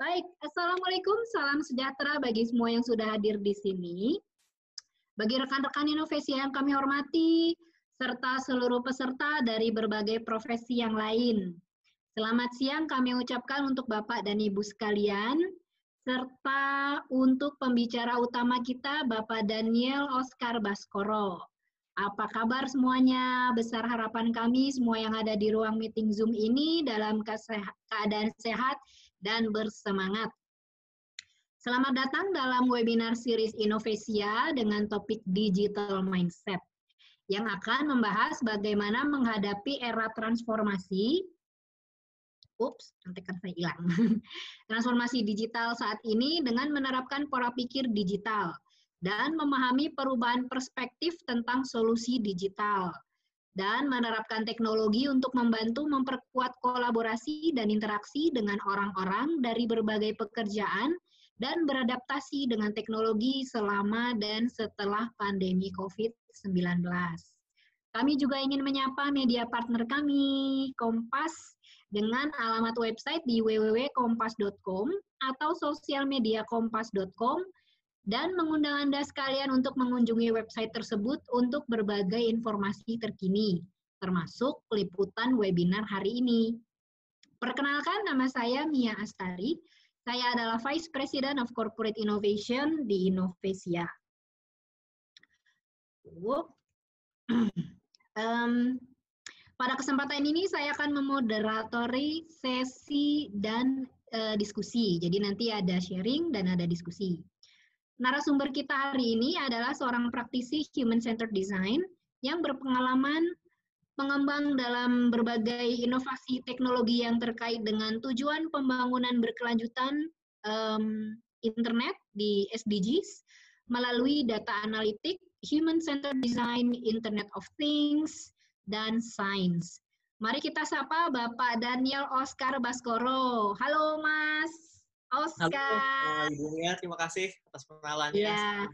Baik, Assalamualaikum, salam sejahtera bagi semua yang sudah hadir di sini. Bagi rekan-rekan inovasi yang kami hormati, serta seluruh peserta dari berbagai profesi yang lain. Selamat siang kami ucapkan untuk Bapak dan Ibu sekalian, serta untuk pembicara utama kita, Bapak Daniel Oscar Baskoro. Apa kabar semuanya? Besar harapan kami semua yang ada di ruang meeting Zoom ini dalam keadaan sehat dan bersemangat. Selamat datang dalam webinar series Innovasia dengan topik Digital Mindset yang akan membahas bagaimana menghadapi era transformasi Ups, kontekan saya hilang. Transformasi digital saat ini dengan menerapkan pola pikir digital dan memahami perubahan perspektif tentang solusi digital dan menerapkan teknologi untuk membantu memperkuat kolaborasi dan interaksi dengan orang-orang dari berbagai pekerjaan dan beradaptasi dengan teknologi selama dan setelah pandemi COVID-19. Kami juga ingin menyapa media partner kami, Kompas, dengan alamat website di www.kompas.com atau sosial media kompas.com dan mengundang Anda sekalian untuk mengunjungi website tersebut untuk berbagai informasi terkini, termasuk liputan webinar hari ini. Perkenalkan, nama saya Mia Astari. Saya adalah Vice President of Corporate Innovation di Innovesia. um, pada kesempatan ini saya akan memoderatori sesi dan uh, diskusi. Jadi nanti ada sharing dan ada diskusi. Narasumber kita hari ini adalah seorang praktisi human-centered design yang berpengalaman pengembang dalam berbagai inovasi teknologi yang terkait dengan tujuan pembangunan berkelanjutan um, internet di SDGs melalui data analitik, human-centered design, Internet of Things, dan science. Mari kita sapa Bapak Daniel Oscar Baskoro. Halo Mas. Oscar. Halo, Ibu Mia, terima kasih atas pengenalannya. Ya.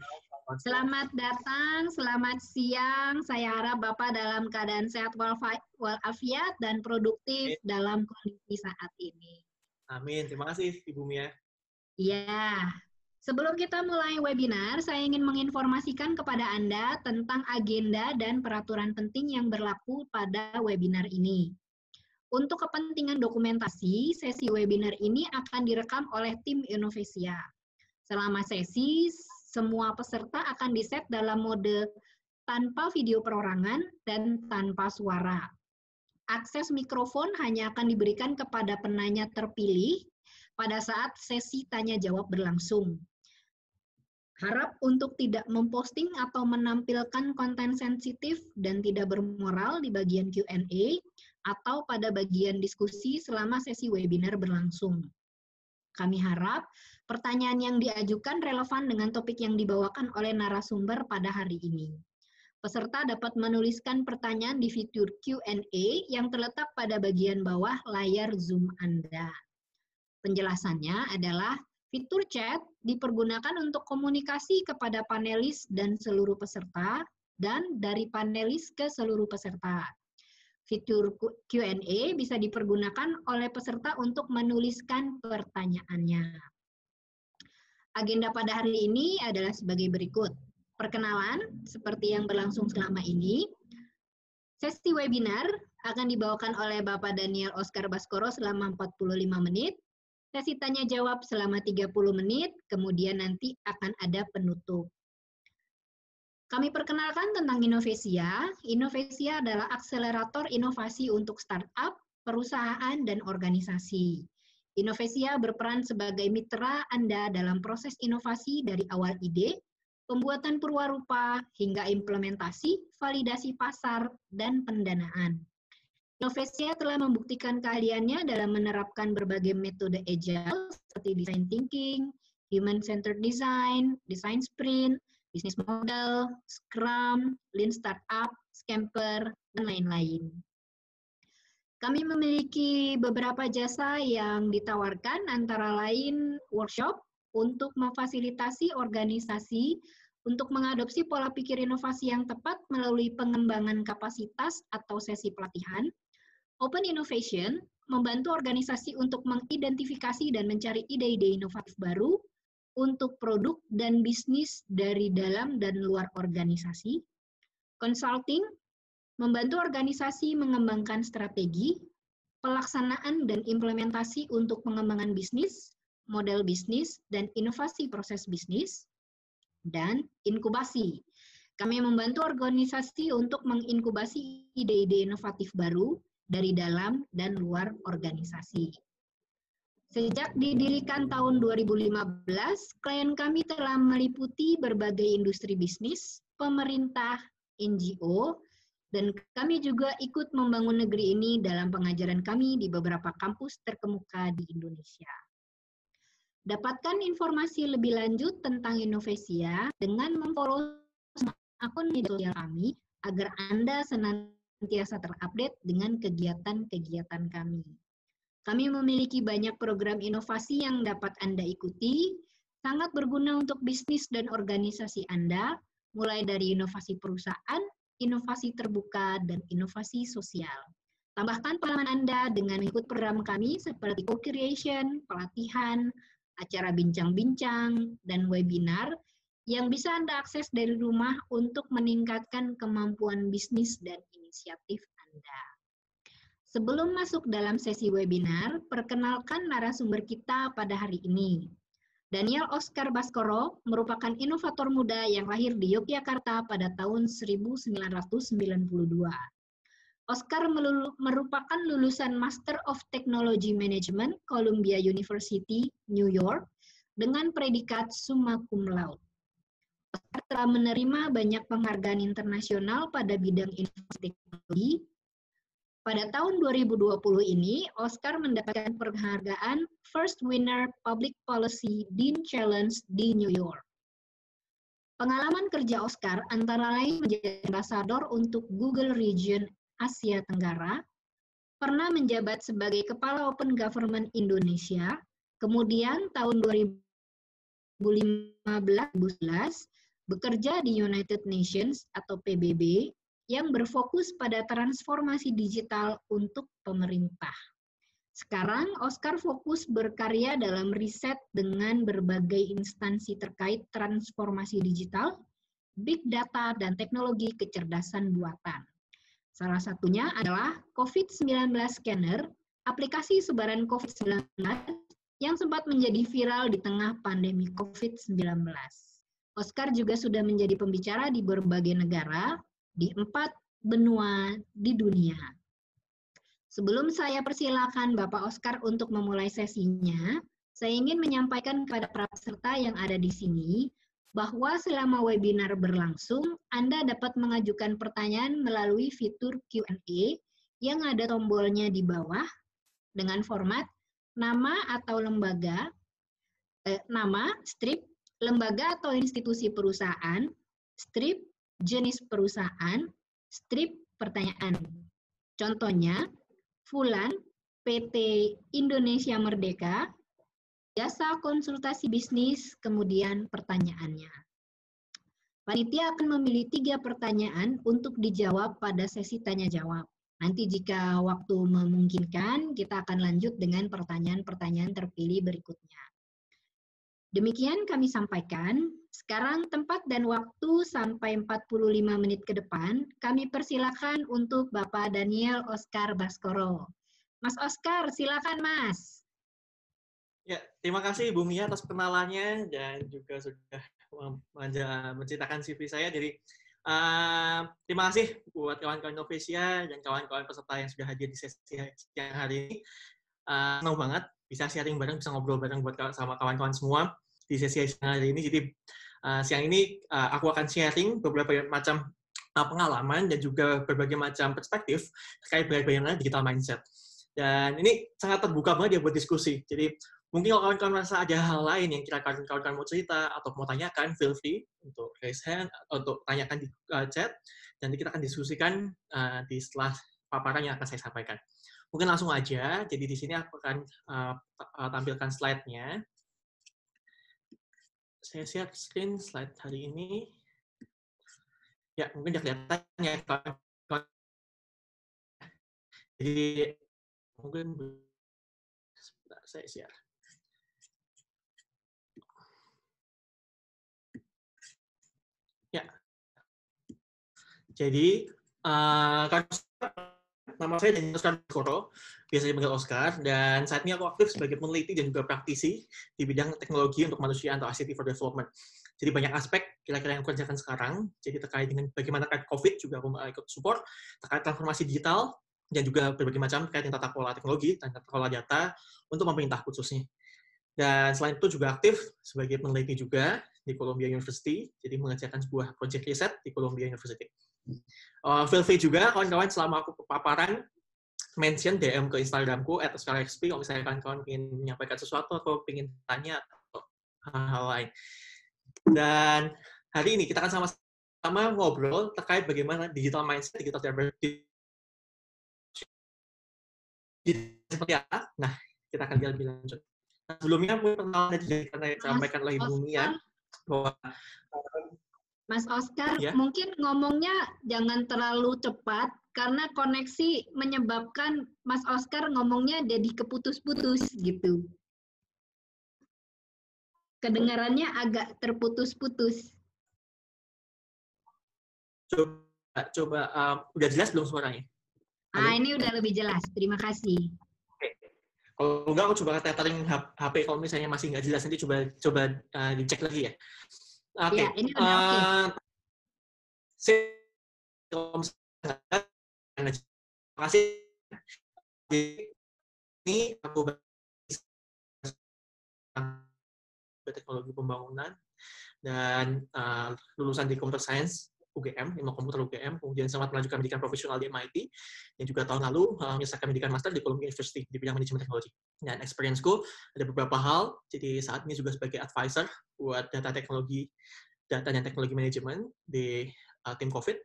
Selamat datang, selamat siang. Saya harap Bapak dalam keadaan sehat walafiat dan produktif Amin. dalam kondisi saat ini. Amin. Terima kasih Ibu Mia. Ya, iya. Sebelum kita mulai webinar, saya ingin menginformasikan kepada Anda tentang agenda dan peraturan penting yang berlaku pada webinar ini. Untuk kepentingan dokumentasi, sesi webinar ini akan direkam oleh tim Innovesia. Selama sesi, semua peserta akan diset dalam mode tanpa video perorangan dan tanpa suara. Akses mikrofon hanya akan diberikan kepada penanya terpilih pada saat sesi tanya jawab berlangsung. Harap untuk tidak memposting atau menampilkan konten sensitif dan tidak bermoral di bagian Q&A atau pada bagian diskusi selama sesi webinar berlangsung. Kami harap pertanyaan yang diajukan relevan dengan topik yang dibawakan oleh narasumber pada hari ini. Peserta dapat menuliskan pertanyaan di fitur Q&A yang terletak pada bagian bawah layar Zoom Anda. Penjelasannya adalah fitur chat dipergunakan untuk komunikasi kepada panelis dan seluruh peserta dan dari panelis ke seluruh peserta. Fitur Q&A bisa dipergunakan oleh peserta untuk menuliskan pertanyaannya. Agenda pada hari ini adalah sebagai berikut. Perkenalan, seperti yang berlangsung selama ini. Sesi webinar akan dibawakan oleh Bapak Daniel Oscar Baskoro selama 45 menit. Sesi tanya jawab selama 30 menit, kemudian nanti akan ada penutup. Kami perkenalkan tentang Innovesia. Innovesia adalah akselerator inovasi untuk startup, perusahaan, dan organisasi. Innovesia berperan sebagai mitra Anda dalam proses inovasi dari awal ide, pembuatan perwarupa, hingga implementasi, validasi pasar, dan pendanaan. Innovesia telah membuktikan keahliannya dalam menerapkan berbagai metode agile seperti design thinking, human-centered design, design sprint, bisnis model, Scrum, Lean Startup, Scamper, dan lain-lain. Kami memiliki beberapa jasa yang ditawarkan antara lain workshop untuk memfasilitasi organisasi untuk mengadopsi pola pikir inovasi yang tepat melalui pengembangan kapasitas atau sesi pelatihan, Open Innovation membantu organisasi untuk mengidentifikasi dan mencari ide-ide inovatif baru, untuk produk dan bisnis dari dalam dan luar organisasi. Consulting membantu organisasi mengembangkan strategi, pelaksanaan dan implementasi untuk pengembangan bisnis, model bisnis, dan inovasi proses bisnis. Dan inkubasi. Kami membantu organisasi untuk menginkubasi ide-ide inovatif baru dari dalam dan luar organisasi. Sejak didirikan tahun 2015, klien kami telah meliputi berbagai industri bisnis, pemerintah, NGO, dan kami juga ikut membangun negeri ini dalam pengajaran kami di beberapa kampus terkemuka di Indonesia. Dapatkan informasi lebih lanjut tentang Inovasia ya, dengan memfollow akun media sosial kami agar Anda senantiasa terupdate dengan kegiatan-kegiatan kami. Kami memiliki banyak program inovasi yang dapat Anda ikuti, sangat berguna untuk bisnis dan organisasi Anda, mulai dari inovasi perusahaan, inovasi terbuka, dan inovasi sosial. Tambahkan pengalaman Anda dengan ikut program kami seperti co-creation, pelatihan, acara bincang-bincang, dan webinar yang bisa Anda akses dari rumah untuk meningkatkan kemampuan bisnis dan inisiatif Anda. Sebelum masuk dalam sesi webinar, perkenalkan narasumber kita pada hari ini. Daniel Oscar Baskoro merupakan inovator muda yang lahir di Yogyakarta pada tahun 1992. Oscar merupakan lulusan Master of Technology Management Columbia University, New York, dengan predikat summa cum laude. Oscar telah menerima banyak penghargaan internasional pada bidang inovasi teknologi, pada tahun 2020 ini, Oscar mendapatkan penghargaan First Winner Public Policy Dean Challenge di New York. Pengalaman kerja Oscar antara lain menjadi ambasador untuk Google Region Asia Tenggara, pernah menjabat sebagai Kepala Open Government Indonesia, kemudian tahun 2015 bekerja di United Nations atau PBB, yang berfokus pada transformasi digital untuk pemerintah. Sekarang, Oscar fokus berkarya dalam riset dengan berbagai instansi terkait transformasi digital, big data, dan teknologi kecerdasan buatan. Salah satunya adalah COVID-19 Scanner, aplikasi sebaran COVID-19 yang sempat menjadi viral di tengah pandemi COVID-19. Oscar juga sudah menjadi pembicara di berbagai negara, di empat benua di dunia. Sebelum saya persilakan Bapak Oscar untuk memulai sesinya, saya ingin menyampaikan kepada para peserta yang ada di sini bahwa selama webinar berlangsung, Anda dapat mengajukan pertanyaan melalui fitur Q&A yang ada tombolnya di bawah dengan format nama atau lembaga, eh, nama, strip, lembaga atau institusi perusahaan, strip, jenis perusahaan, strip pertanyaan. Contohnya, Fulan PT Indonesia Merdeka, jasa konsultasi bisnis, kemudian pertanyaannya. Panitia akan memilih tiga pertanyaan untuk dijawab pada sesi tanya-jawab. Nanti jika waktu memungkinkan, kita akan lanjut dengan pertanyaan-pertanyaan terpilih berikutnya. Demikian kami sampaikan. Sekarang tempat dan waktu sampai 45 menit ke depan, kami persilakan untuk Bapak Daniel Oscar Baskoro. Mas Oscar, silakan Mas. Ya, terima kasih Ibu Mia atas kenalannya dan juga sudah menceritakan CV saya. Jadi uh, terima kasih buat kawan-kawan Novesia dan kawan-kawan peserta yang sudah hadir di sesi siang hari ini. Uh, senang banget bisa sharing bareng, bisa ngobrol bareng buat sama kawan-kawan semua di sesi siang hari ini. Jadi uh, siang ini uh, aku akan sharing beberapa macam uh, pengalaman dan juga berbagai macam perspektif terkait berbagai bagaimana digital mindset. Dan ini sangat terbuka banget ya buat diskusi. Jadi mungkin kalau kawan-kawan merasa ada hal lain yang kira kawan-kawan mau cerita atau mau tanyakan, feel free untuk raise hand, untuk tanyakan di uh, chat, dan kita akan diskusikan uh, di setelah paparan yang akan saya sampaikan. Mungkin langsung aja. Jadi di sini aku akan uh, tampilkan slide-nya. Saya share screen slide hari ini. Ya, mungkin sudah kelihatan ya. Jadi mungkin sebentar saya share. Ya. Jadi uh, Nama saya Daniel Oscar Koro, biasa dipanggil Oscar, dan saat ini aku aktif sebagai peneliti dan juga praktisi di bidang teknologi untuk manusia atau ICT for Development. Jadi banyak aspek kira-kira yang aku kerjakan sekarang, jadi terkait dengan bagaimana terkait COVID juga aku ikut support, terkait transformasi digital, dan juga berbagai macam terkait dengan tata kelola teknologi dan tata kelola data untuk pemerintah khususnya. Dan selain itu juga aktif sebagai peneliti juga di Columbia University, jadi mengerjakan sebuah project riset di Columbia University. Uh, feel free juga kawan-kawan selama aku kepaparan mention DM ke Instagramku at XP kalau misalnya kawan-kawan ingin menyampaikan sesuatu atau ingin tanya atau hal-hal lain. Dan hari ini kita akan sama-sama ngobrol terkait bagaimana digital mindset, digital diversity seperti apa. Nah, kita akan lihat lebih lanjut. Nah, sebelumnya mungkin pernah dari karena sampaikan oleh Mian, bahwa Mas Oscar, ya. mungkin ngomongnya jangan terlalu cepat karena koneksi menyebabkan Mas Oscar ngomongnya jadi keputus-putus gitu. Kedengarannya agak terputus-putus. Coba, coba uh, udah jelas belum suaranya? Ah, ini udah lebih jelas. Terima kasih. Oke. Kalau enggak, aku coba tethering HP kalau misalnya masih nggak jelas. Nanti coba coba uh, dicek lagi ya. Oke. Okay. Ya, ini uh, oke. Eh, Terima kasih. Ini aku teknologi pembangunan dan uh, lulusan di computer science UGM, ilmu komputer UGM, kemudian sempat melanjutkan pendidikan profesional di MIT, dan juga tahun lalu uh, menyelesaikan pendidikan master di Columbia University di bidang manajemen teknologi. Dan experience ku ada beberapa hal, jadi saat ini juga sebagai advisor buat data teknologi, data dan teknologi manajemen di uh, tim COVID,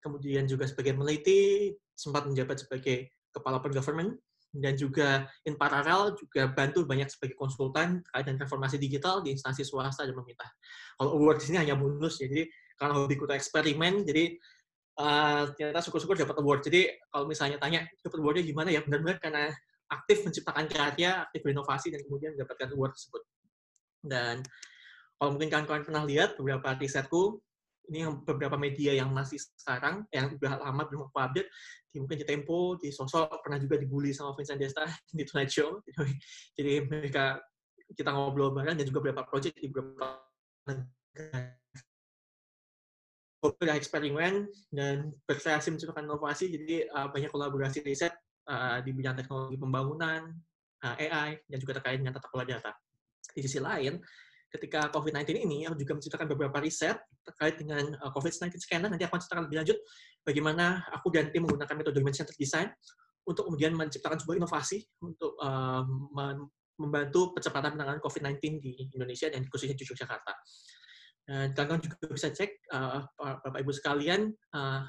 kemudian juga sebagai meliti, sempat menjabat sebagai kepala government, dan juga in paralel juga bantu banyak sebagai konsultan terkait dengan transformasi digital di instansi swasta dan pemerintah. Kalau award di sini hanya bonus, jadi karena hobiku eksperimen jadi uh, ternyata syukur-syukur dapat award jadi kalau misalnya tanya dapat awardnya gimana ya benar-benar karena aktif menciptakan karya aktif berinovasi dan kemudian mendapatkan award tersebut dan kalau mungkin kawan-kawan pernah lihat beberapa risetku ini beberapa media yang masih sekarang yang sudah lama belum aku update di mungkin di Tempo di Sosok pernah juga dibully sama Vincent Desta di Tonight Show jadi mereka kita ngobrol bareng dan juga beberapa project di beberapa negara beberapa eksperimen dan berkreasi menciptakan inovasi, jadi uh, banyak kolaborasi riset uh, di bidang teknologi pembangunan, uh, eh, AI, dan juga terkait dengan tata kelola data. Di sisi lain, ketika COVID-19 ini, aku juga menciptakan beberapa riset terkait dengan uh, COVID-19 scanner, nanti aku akan ceritakan lebih lanjut bagaimana aku dan tim menggunakan metode human-centered design untuk kemudian menciptakan sebuah inovasi untuk uh, membantu percepatan penanganan COVID-19 di Indonesia dan khususnya di Yogyakarta. Eh, dan kalian juga bisa cek uh, Bapak Ibu sekalian uh,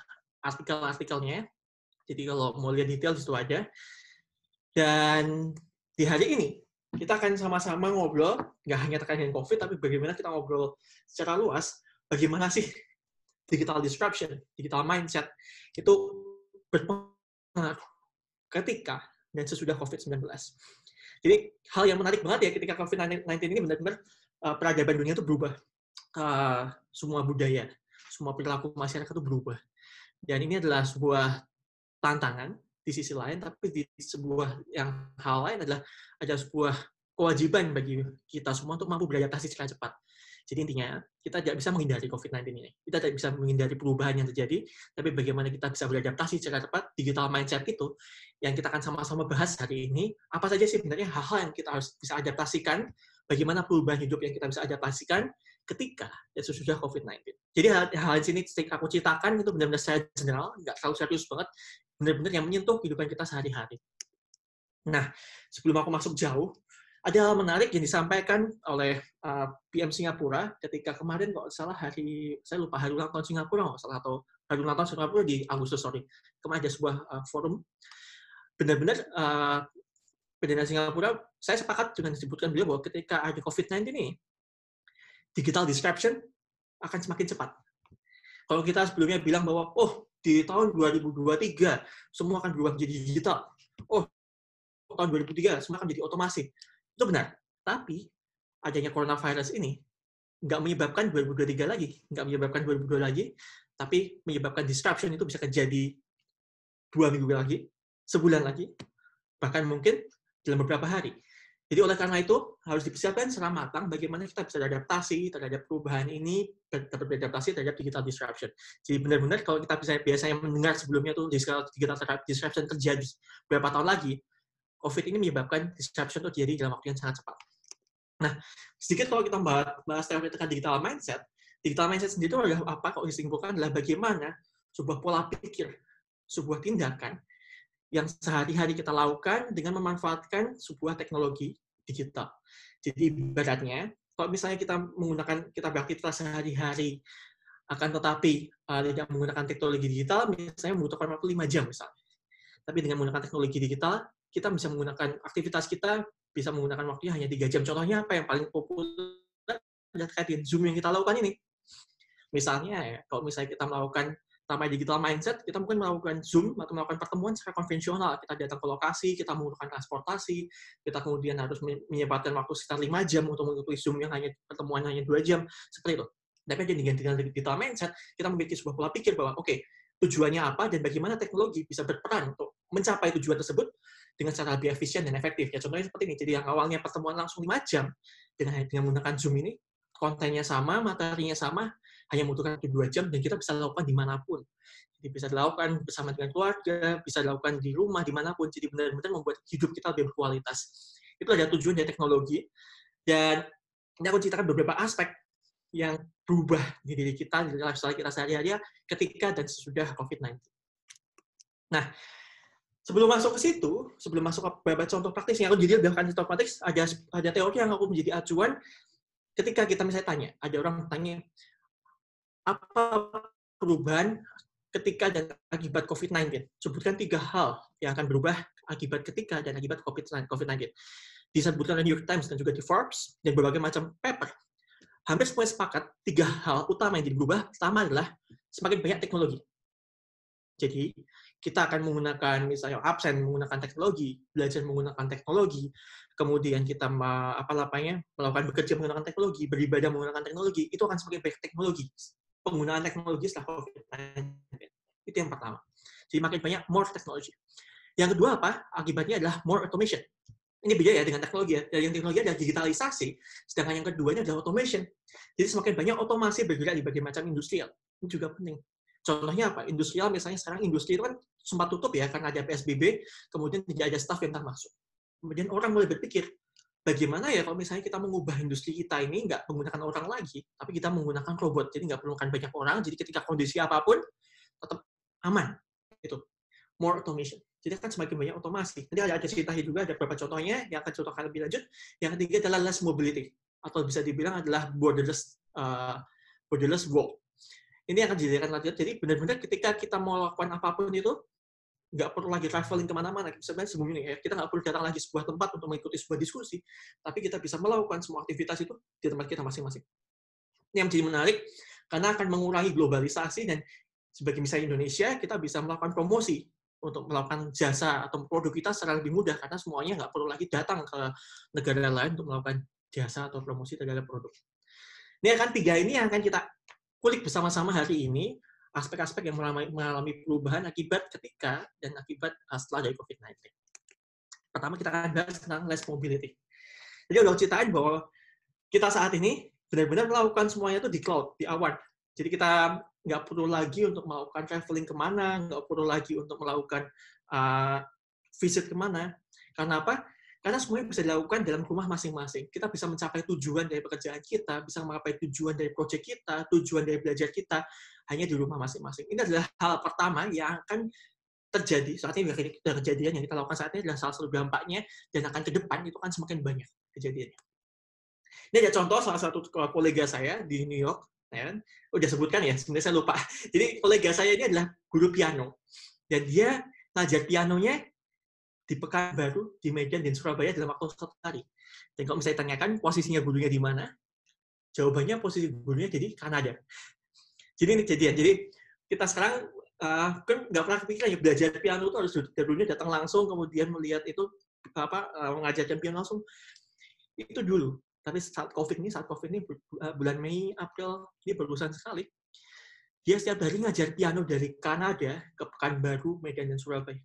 artikel-artikelnya. Jadi kalau mau lihat detail itu aja. Dan di hari ini kita akan sama-sama ngobrol nggak hanya terkait dengan COVID, tapi bagaimana kita ngobrol secara luas. Bagaimana sih digital disruption, digital mindset itu berpengaruh ketika dan sesudah COVID-19. Jadi hal yang menarik banget ya ketika COVID-19 ini benar-benar peradaban dunia itu berubah uh, semua budaya, semua perilaku masyarakat itu berubah. Dan ini adalah sebuah tantangan di sisi lain, tapi di sebuah yang hal lain adalah ada sebuah kewajiban bagi kita semua untuk mampu beradaptasi secara cepat. Jadi intinya, kita tidak bisa menghindari COVID-19 ini. Kita tidak bisa menghindari perubahan yang terjadi, tapi bagaimana kita bisa beradaptasi secara cepat, digital mindset itu, yang kita akan sama-sama bahas hari ini, apa saja sih sebenarnya hal-hal yang kita harus bisa adaptasikan, bagaimana perubahan hidup yang kita bisa adaptasikan, ketika ya sesudah COVID-19. Jadi hal, hal sini yang aku citakan itu benar-benar saya general, nggak terlalu serius banget, benar-benar yang menyentuh kehidupan kita sehari-hari. Nah, sebelum aku masuk jauh, ada hal menarik yang disampaikan oleh uh, eh, PM Singapura ketika kemarin kalau salah hari, saya lupa hari ulang tahun Singapura, kalau salah atau hari ulang tahun Singapura di Agustus, sorry. Kemarin ada sebuah uh, forum, benar-benar uh, eh, Perdana Singapura, saya sepakat dengan disebutkan beliau bahwa ketika ada COVID-19 ini, digital disruption akan semakin cepat. Kalau kita sebelumnya bilang bahwa, oh, di tahun 2023 semua akan berubah menjadi digital. Oh, tahun 2003 semua akan jadi otomasi. Itu benar. Tapi adanya coronavirus ini nggak menyebabkan 2023 lagi, nggak menyebabkan 2002 lagi, tapi menyebabkan disruption itu bisa terjadi dua minggu lagi, sebulan lagi, bahkan mungkin dalam beberapa hari. Jadi oleh karena itu harus dipersiapkan secara matang bagaimana kita bisa beradaptasi terhadap perubahan ini, beradaptasi terhadap digital disruption. Jadi benar-benar kalau kita bisa biasanya mendengar sebelumnya tuh digital, digital disruption terjadi berapa tahun lagi, COVID ini menyebabkan disruption itu terjadi dalam waktu yang sangat cepat. Nah, sedikit kalau kita bahas, bahas teori dengan digital mindset, digital mindset sendiri itu adalah apa? Kalau disimpulkan adalah bagaimana sebuah pola pikir, sebuah tindakan yang sehari-hari kita lakukan dengan memanfaatkan sebuah teknologi digital. Jadi ibaratnya, kalau misalnya kita menggunakan kita beraktivitas sehari-hari, akan tetapi uh, tidak menggunakan teknologi digital, misalnya membutuhkan waktu lima jam misalnya. Tapi dengan menggunakan teknologi digital, kita bisa menggunakan aktivitas kita bisa menggunakan waktunya hanya tiga jam. Contohnya apa yang paling populer terkait dengan Zoom yang kita lakukan ini. Misalnya ya, kalau misalnya kita melakukan namanya digital mindset, kita mungkin melakukan Zoom atau melakukan pertemuan secara konvensional. Kita datang ke lokasi, kita menggunakan transportasi, kita kemudian harus menyempatkan waktu sekitar 5 jam untuk mengikuti Zoom yang hanya pertemuan hanya 2 jam, seperti itu. Tapi aja dengan digital mindset, kita memiliki sebuah pola pikir bahwa, oke, okay, tujuannya apa dan bagaimana teknologi bisa berperan untuk mencapai tujuan tersebut dengan cara lebih efisien dan efektif. Ya, contohnya seperti ini. Jadi yang awalnya pertemuan langsung 5 jam dengan, dengan menggunakan Zoom ini, kontennya sama, materinya sama, hanya membutuhkan waktu dua jam dan kita bisa lakukan dimanapun. Jadi bisa dilakukan bersama dengan keluarga, bisa dilakukan di rumah, dimanapun. Jadi benar-benar membuat hidup kita lebih berkualitas. Itu ada tujuan dari teknologi. Dan ini aku ceritakan beberapa aspek yang berubah di diri kita, di lifestyle kita sehari-hari ketika dan sesudah COVID-19. Nah, sebelum masuk ke situ, sebelum masuk ke beberapa contoh praktis yang aku jadi bahkan contoh praktis, ada ada teori yang aku menjadi acuan ketika kita misalnya tanya, ada orang tanya, apa perubahan ketika dan akibat COVID-19. Sebutkan tiga hal yang akan berubah akibat ketika dan akibat COVID-19. Disebutkan di New York Times dan juga di Forbes dan berbagai macam paper. Hampir semua sepakat, tiga hal utama yang jadi berubah. Pertama adalah semakin banyak teknologi. Jadi, kita akan menggunakan misalnya absen menggunakan teknologi, belajar menggunakan teknologi, kemudian kita apa melakukan bekerja menggunakan teknologi, beribadah menggunakan teknologi, itu akan semakin banyak teknologi penggunaan teknologi setelah COVID-19. Itu yang pertama. Jadi makin banyak more technology. Yang kedua apa? Akibatnya adalah more automation. Ini beda ya dengan teknologi. Ya. Dari yang teknologi adalah digitalisasi, sedangkan yang keduanya adalah automation. Jadi semakin banyak otomasi bergerak di berbagai macam industrial. Ini juga penting. Contohnya apa? Industrial misalnya sekarang industri itu kan sempat tutup ya karena ada PSBB, kemudian tidak ada staff yang tak masuk. Kemudian orang mulai berpikir, bagaimana ya kalau misalnya kita mengubah industri kita ini nggak menggunakan orang lagi, tapi kita menggunakan robot, jadi nggak perlukan banyak orang, jadi ketika kondisi apapun tetap aman. Itu more automation. Jadi akan semakin banyak otomasi. Nanti ada, ada cerita juga, ada beberapa contohnya yang akan contohkan lebih lanjut. Yang ketiga adalah less mobility, atau bisa dibilang adalah borderless uh, borderless world. Ini akan dijadikan lanjut. Jadi benar-benar ketika kita mau lakukan apapun itu, nggak perlu lagi traveling kemana-mana. Sebenarnya sebelumnya ya, kita nggak perlu datang lagi sebuah tempat untuk mengikuti sebuah diskusi, tapi kita bisa melakukan semua aktivitas itu di tempat kita masing-masing. Ini yang menjadi menarik, karena akan mengurangi globalisasi dan sebagai misalnya Indonesia, kita bisa melakukan promosi untuk melakukan jasa atau produk kita secara lebih mudah karena semuanya nggak perlu lagi datang ke negara lain untuk melakukan jasa atau promosi terhadap produk. Ini akan tiga ini yang akan kita kulik bersama-sama hari ini aspek-aspek yang mengalami, mengalami perubahan akibat ketika dan akibat uh, setelah dari COVID-19. Pertama kita akan bahas tentang less mobility. Jadi udah ceritain bahwa kita saat ini benar-benar melakukan semuanya itu di cloud, di awan. Jadi kita nggak perlu lagi untuk melakukan traveling kemana, nggak perlu lagi untuk melakukan uh, visit kemana. Karena apa? Karena semuanya bisa dilakukan dalam rumah masing-masing. Kita bisa mencapai tujuan dari pekerjaan kita, bisa mencapai tujuan dari proyek kita, tujuan dari belajar kita, hanya di rumah masing-masing. Ini adalah hal pertama yang akan terjadi saat ini kejadian yang kita lakukan saat ini adalah salah satu dampaknya dan akan ke depan itu kan semakin banyak kejadiannya. Ini ada contoh salah satu eh, kolega saya di New York, ya kan? oh, udah sebutkan ya, sebenarnya saya lupa. Jadi kolega saya ini adalah guru piano dan dia ngajar pianonya di Pekanbaru, di Medan, dan Surabaya dalam waktu satu hari. Dan kalau misalnya tanyakan posisinya gurunya di mana, jawabannya posisi gurunya jadi Kanada. Jadi ini kejadian. Jadi kita sekarang uh, kan nggak pernah kepikiran ya belajar piano itu harus gurunya datang langsung kemudian melihat itu apa uh, mengajarkan piano langsung itu dulu. Tapi saat COVID ini, saat COVID ini eh, bulan Mei, April ini berurusan sekali. Dia setiap hari ngajar piano dari Kanada ke Pekanbaru, Medan, dan Surabaya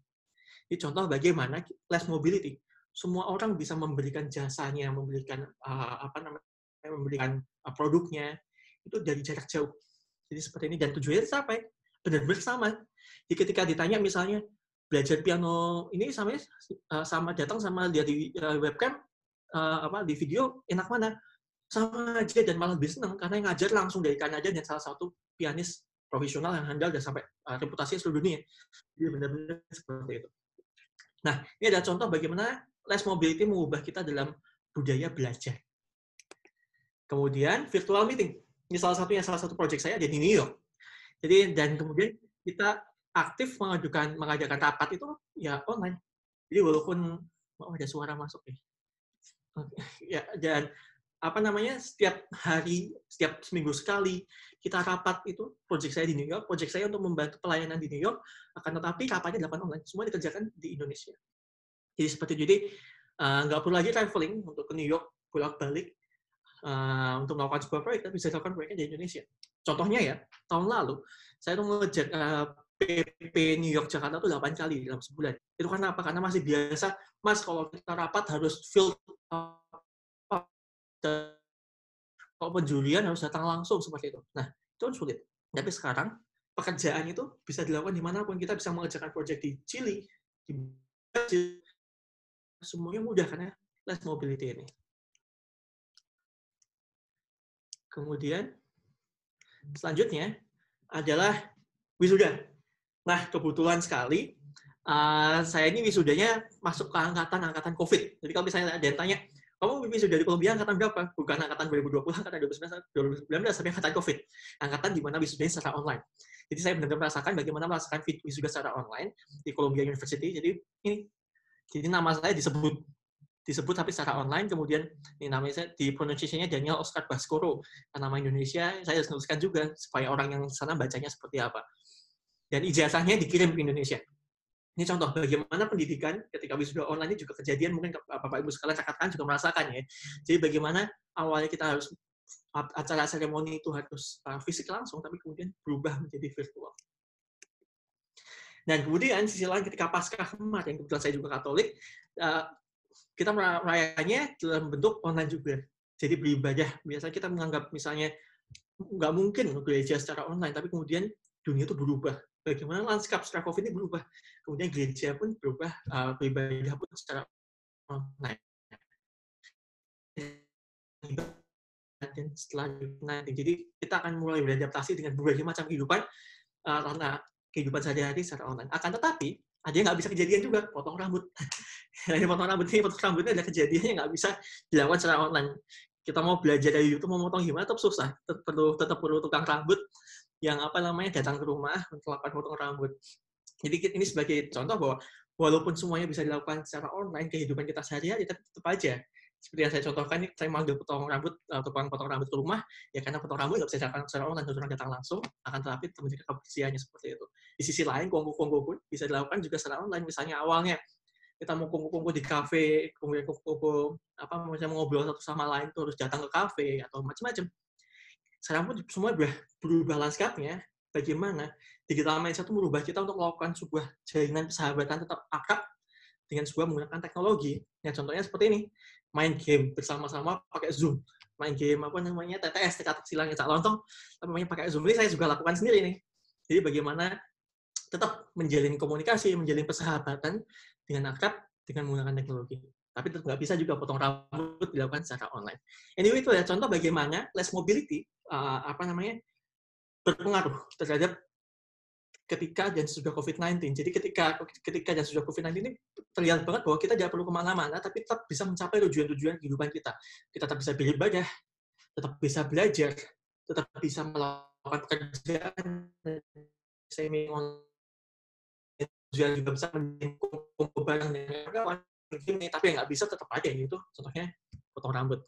ini contoh bagaimana class mobility. Semua orang bisa memberikan jasanya, memberikan uh, apa namanya, memberikan uh, produknya itu dari jarak jauh. Jadi seperti ini dan tujuannya sampai ya. benar-benar sama. Jadi ketika ditanya misalnya belajar piano ini sama uh, sama datang sama lihat di uh, webcam uh, apa di video enak mana? Sama aja dan malah lebih senang karena yang ngajar langsung dari aja dan salah satu pianis profesional yang handal dan sampai uh, reputasinya seluruh dunia. Jadi benar-benar seperti itu. Nah, ini adalah contoh bagaimana less mobility mengubah kita dalam budaya belajar. Kemudian virtual meeting. Ini salah satunya salah satu proyek saya ada di New York. Jadi dan kemudian kita aktif mengajukan mengajarkan rapat itu ya online. Jadi walaupun oh, ada suara masuk nih. Ya. ya dan apa namanya setiap hari setiap seminggu sekali kita rapat itu project saya di New York project saya untuk membantu pelayanan di New York akan tetapi rapatnya dilakukan online semua dikerjakan di Indonesia jadi seperti jadi eh, nggak uh, perlu lagi traveling untuk ke New York bolak balik uh, eh, untuk melakukan sebuah proyek tapi bisa dilakukan proyeknya di Indonesia contohnya ya tahun lalu saya tuh ngejar uh, eh, PP New York Jakarta itu 8 kali dalam sebulan. Itu karena apa? Karena masih biasa, Mas, kalau kita rapat harus field kalau penjulian harus datang langsung seperti itu. Nah, itu kan sulit. Tapi sekarang pekerjaan itu bisa dilakukan di mana pun Kita bisa mengerjakan proyek di Chili, di Brazil, semuanya mudah karena ya? less mobility ini. Kemudian selanjutnya adalah wisuda. Nah, kebetulan sekali uh, saya ini wisudanya masuk ke angkatan angkatan COVID. Jadi kalau misalnya ada yang tanya, kamu sudah di Kolombia angkatan berapa? Bukan angkatan 2020, angkatan 2019, 2019 tapi angkatan COVID. Angkatan di mana wisudanya secara online. Jadi saya benar-benar merasakan bagaimana merasakan wisuda secara online di Columbia University. Jadi ini, jadi nama saya disebut disebut tapi secara online kemudian ini namanya saya di pronunciation-nya Daniel Oscar Baskoro nama Indonesia saya harus menuliskan juga supaya orang yang sana bacanya seperti apa dan ijazahnya dikirim ke Indonesia ini contoh bagaimana pendidikan ketika wisuda online ini juga kejadian mungkin Bapak Ibu sekalian rekan juga merasakan ya. Jadi bagaimana awalnya kita harus acara seremoni itu harus eh, fisik langsung tapi kemudian berubah menjadi virtual. Dan kemudian sisi lain ketika pasca kemarin, kebetulan saya juga Katolik, eh, kita merayakannya dalam bentuk online juga. Jadi beribadah. Biasanya kita menganggap misalnya nggak mungkin gereja secara online, tapi kemudian dunia itu berubah bagaimana lanskap setelah COVID ini berubah. Kemudian gereja pun berubah, uh, beribadah pun secara online. Dan setelah nanti, jadi kita akan mulai beradaptasi dengan berbagai macam kehidupan uh, karena kehidupan sehari-hari secara online. Akan tetapi, ada yang nggak bisa kejadian juga, potong rambut. Yang potong rambut ini, potong rambutnya ada kejadian yang nggak bisa dilakukan secara online. Kita mau belajar dari YouTube, mau potong gimana, tetap susah. Tetap perlu, tetap perlu tukang rambut, yang apa namanya datang ke rumah untuk melakukan potong rambut. Jadi ini sebagai contoh bahwa walaupun semuanya bisa dilakukan secara online kehidupan kita sehari-hari tetap, tetap aja seperti yang saya contohkan ini saya manggil potong rambut eh, atau tukang potong rambut ke rumah ya karena potong rambut nggak bisa dilakukan secara online orang datang langsung akan tetapi menjaga kebersihannya seperti itu di sisi lain kongko-kongko pun bisa dilakukan juga secara online misalnya awalnya kita mau kongko kongko di kafe, kemudian kongko kongko apa misalnya mau ngobrol satu sama lain terus harus datang ke kafe atau macam-macam sekarang pun semua berubah, berubah lanskapnya bagaimana digital mindset itu merubah kita untuk melakukan sebuah jaringan persahabatan tetap akrab dengan sebuah menggunakan teknologi. Ya contohnya seperti ini, main game bersama-sama pakai Zoom, main game apa namanya TTS teka silang cak lontong, tapi namanya pakai Zoom ini saya juga lakukan sendiri nih. Jadi bagaimana tetap menjalin komunikasi, menjalin persahabatan dengan akrab dengan menggunakan teknologi. Tapi tetap nggak bisa juga potong rambut dilakukan secara online. Anyway, itu ya contoh bagaimana less mobility uh, apa namanya berpengaruh terhadap ketika dan sudah COVID-19. Jadi ketika ketika dan sudah COVID-19 ini terlihat banget bahwa kita tidak perlu kemana-mana, tapi tetap bisa mencapai tujuan-tujuan kehidupan kita. Kita tetap bisa beribadah, tetap bisa belajar, tetap bisa melakukan pekerjaan semi online, juga bisa mengumpul barang dengan kawan, tapi yang nggak bisa tetap aja gitu. contohnya potong rambut.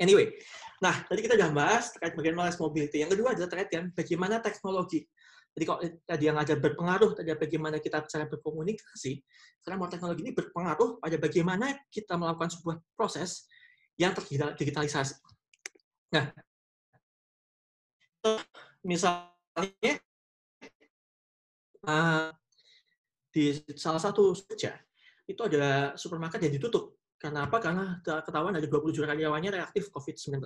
Anyway, nah tadi kita sudah bahas terkait bagaimana malas mobility. Yang kedua adalah terkait dengan bagaimana teknologi. Jadi kalau tadi yang ada berpengaruh tadi bagaimana kita cara berkomunikasi, karena mau teknologi ini berpengaruh pada bagaimana kita melakukan sebuah proses yang terdigitalisasi. Nah, misalnya eh, di salah satu saja itu ada supermarket yang ditutup karena apa? Karena ketahuan ada 20 karyawannya reaktif COVID-19.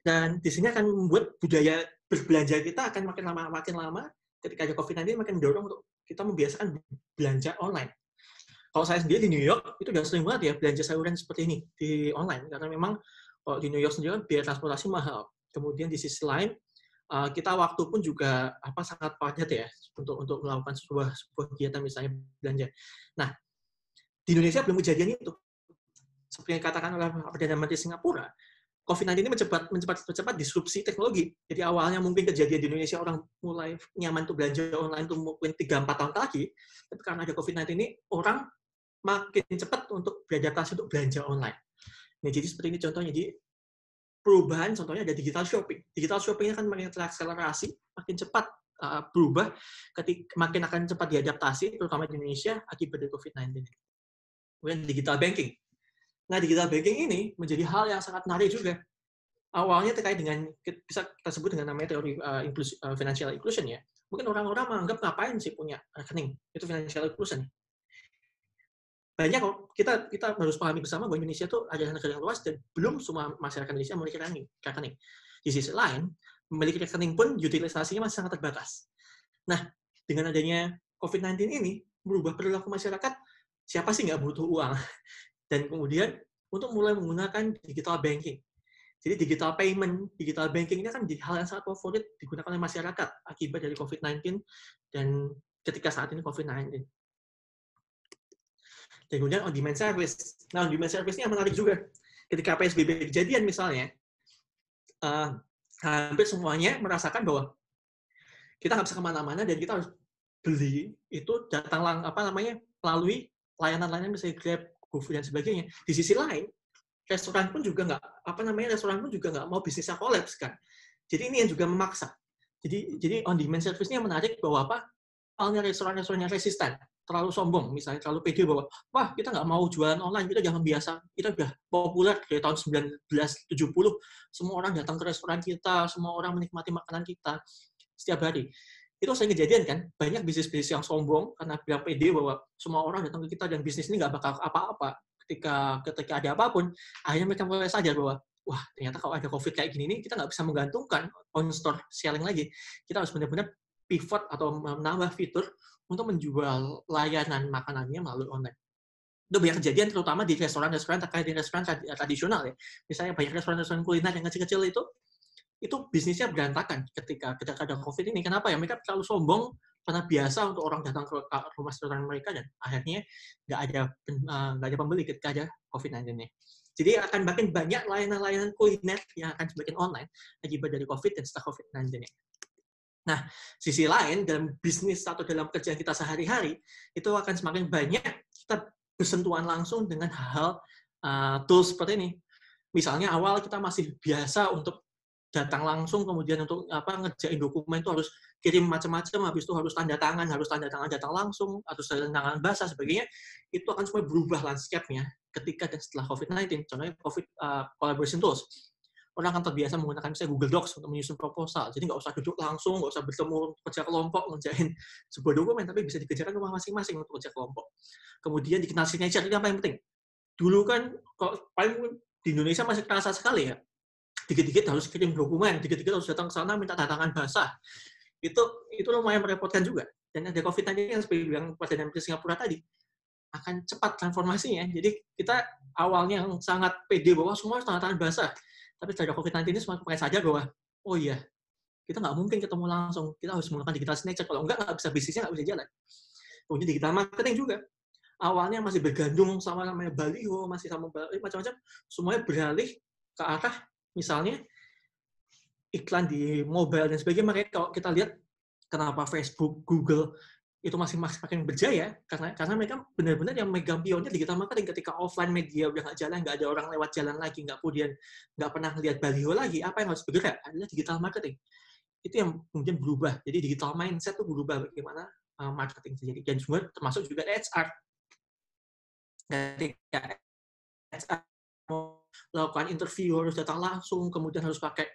Dan di sini akan membuat budaya berbelanja kita akan makin lama makin lama ketika ada COVID-19 makin mendorong untuk kita membiasakan belanja online. Kalau saya sendiri di New York itu udah sering banget ya belanja sayuran seperti ini di online karena memang kalau di New York sendiri kan biaya transportasi mahal. Kemudian di sisi lain eh, kita waktu pun juga apa sangat padat ya untuk untuk melakukan sebuah sebuah kegiatan misalnya belanja. Nah di Indonesia belum kejadian itu seperti yang dikatakan oleh Perdana Menteri Singapura, COVID-19 ini mencepat, mencepat, mencepat disrupsi teknologi. Jadi awalnya mungkin kejadian di Indonesia orang mulai nyaman untuk belanja online itu mungkin 3-4 tahun lagi, tapi karena ada COVID-19 ini, orang makin cepat untuk beradaptasi untuk belanja online. Nah, jadi seperti ini contohnya. Jadi perubahan contohnya ada digital shopping. Digital shopping ini akan makin terakselerasi, makin cepat uh, berubah, ketika, makin akan cepat diadaptasi, terutama di Indonesia akibat dari COVID-19. Kemudian digital banking. Nah, digital banking ini menjadi hal yang sangat menarik juga. Awalnya terkait dengan, bisa kita sebut dengan namanya teori uh, eh, inklus, uh, eh, financial inclusion ya. Mungkin orang-orang menganggap ngapain sih punya rekening, itu financial inclusion. Banyak kok, kita, kita harus pahami bersama bahwa Indonesia itu adalah negara yang luas dan belum semua masyarakat Indonesia memiliki rekening. Di sisi lain, memiliki rekening pun utilisasinya masih sangat terbatas. Nah, dengan adanya COVID-19 ini, merubah perilaku masyarakat, siapa sih nggak butuh uang? dan kemudian untuk mulai menggunakan digital banking. Jadi digital payment, digital banking ini kan hal yang sangat favorit digunakan oleh masyarakat akibat dari COVID-19 dan ketika saat ini COVID-19. Dan kemudian on-demand service. Nah, on-demand service ini yang menarik juga. Ketika PSBB kejadian misalnya, uh, hampir semuanya merasakan bahwa kita nggak bisa kemana-mana dan kita harus beli itu datang lang apa namanya melalui layanan-layanan misalnya Grab GoFood dan sebagainya. Di sisi lain, restoran pun juga nggak apa namanya restoran pun juga nggak mau bisnisnya kolaps kan. Jadi ini yang juga memaksa. Jadi jadi on demand service ini yang menarik bahwa apa? Alnya restoran-restoran yang resisten, terlalu sombong, misalnya terlalu pede bahwa wah kita nggak mau jualan online, kita jangan biasa, kita udah populer dari tahun 1970, semua orang datang ke restoran kita, semua orang menikmati makanan kita setiap hari itu sering kejadian kan banyak bisnis-bisnis yang sombong karena bilang pede bahwa semua orang datang ke kita dan bisnis ini nggak bakal apa-apa ketika ketika ada apapun akhirnya mereka mulai sadar bahwa wah ternyata kalau ada covid kayak gini ini kita nggak bisa menggantungkan on store selling lagi kita harus benar-benar pivot atau menambah fitur untuk menjual layanan makanannya melalui online itu banyak kejadian terutama di restoran-restoran terkait di restoran tradisional ya. Misalnya banyak restoran-restoran kuliner yang kecil-kecil itu itu bisnisnya berantakan ketika ketika ada COVID ini. Kenapa ya? Mereka terlalu sombong karena biasa untuk orang datang ke rumah saudara mereka dan akhirnya nggak ada eh, nggak ada pembeli ketika ada COVID-19 ini. Jadi akan makin banyak layanan-layanan kuliner yang akan semakin online akibat dari COVID dan setelah COVID-19 ini. Nah, sisi lain dalam bisnis atau dalam kerjaan kita sehari-hari itu akan semakin banyak kita bersentuhan langsung dengan hal-hal uh, tools seperti ini. Misalnya awal kita masih biasa untuk datang langsung kemudian untuk apa ngejain dokumen itu harus kirim macam-macam habis itu harus tanda tangan harus tanda tangan datang langsung atau tanda tangan basah sebagainya itu akan semua berubah landscape-nya ketika dan setelah COVID-19 contohnya COVID uh, collaboration tools orang akan terbiasa menggunakan misalnya Google Docs untuk menyusun proposal jadi nggak usah duduk langsung nggak usah bertemu kerja kelompok ngerjain sebuah dokumen tapi bisa dikerjakan rumah masing-masing untuk kerja kelompok kemudian dikenal signature apa yang penting dulu kan paling di Indonesia masih terasa sekali ya dikit-dikit harus kirim dokumen, dikit-dikit harus datang ke sana minta tantangan basah. Itu itu lumayan merepotkan juga. Dan ada COVID-19 yang seperti bilang Presiden Singapura tadi, akan cepat transformasinya. Jadi kita awalnya yang sangat pede bahwa semua harus tantangan basah. Tapi setelah COVID-19 ini semua pakai saja bahwa, oh iya, kita nggak mungkin ketemu langsung. Kita harus menggunakan digital signature. Kalau enggak, nggak bisa bisnisnya, nggak bisa jalan. Kemudian digital marketing juga. Awalnya masih bergandung sama namanya baliho, masih sama macam-macam. Semuanya beralih ke arah misalnya iklan di mobile dan sebagainya. Makanya kalau kita lihat kenapa Facebook, Google itu masih masih makin berjaya karena karena mereka benar-benar yang megang pionnya digital marketing ketika offline media udah nggak jalan nggak ada orang lewat jalan lagi nggak kemudian nggak pernah lihat baliho lagi apa yang harus bergerak adalah digital marketing itu yang kemudian berubah jadi digital mindset tuh berubah bagaimana eh, marketing terjadi dan juga termasuk juga HR ketika HR melakukan interview harus datang langsung, kemudian harus pakai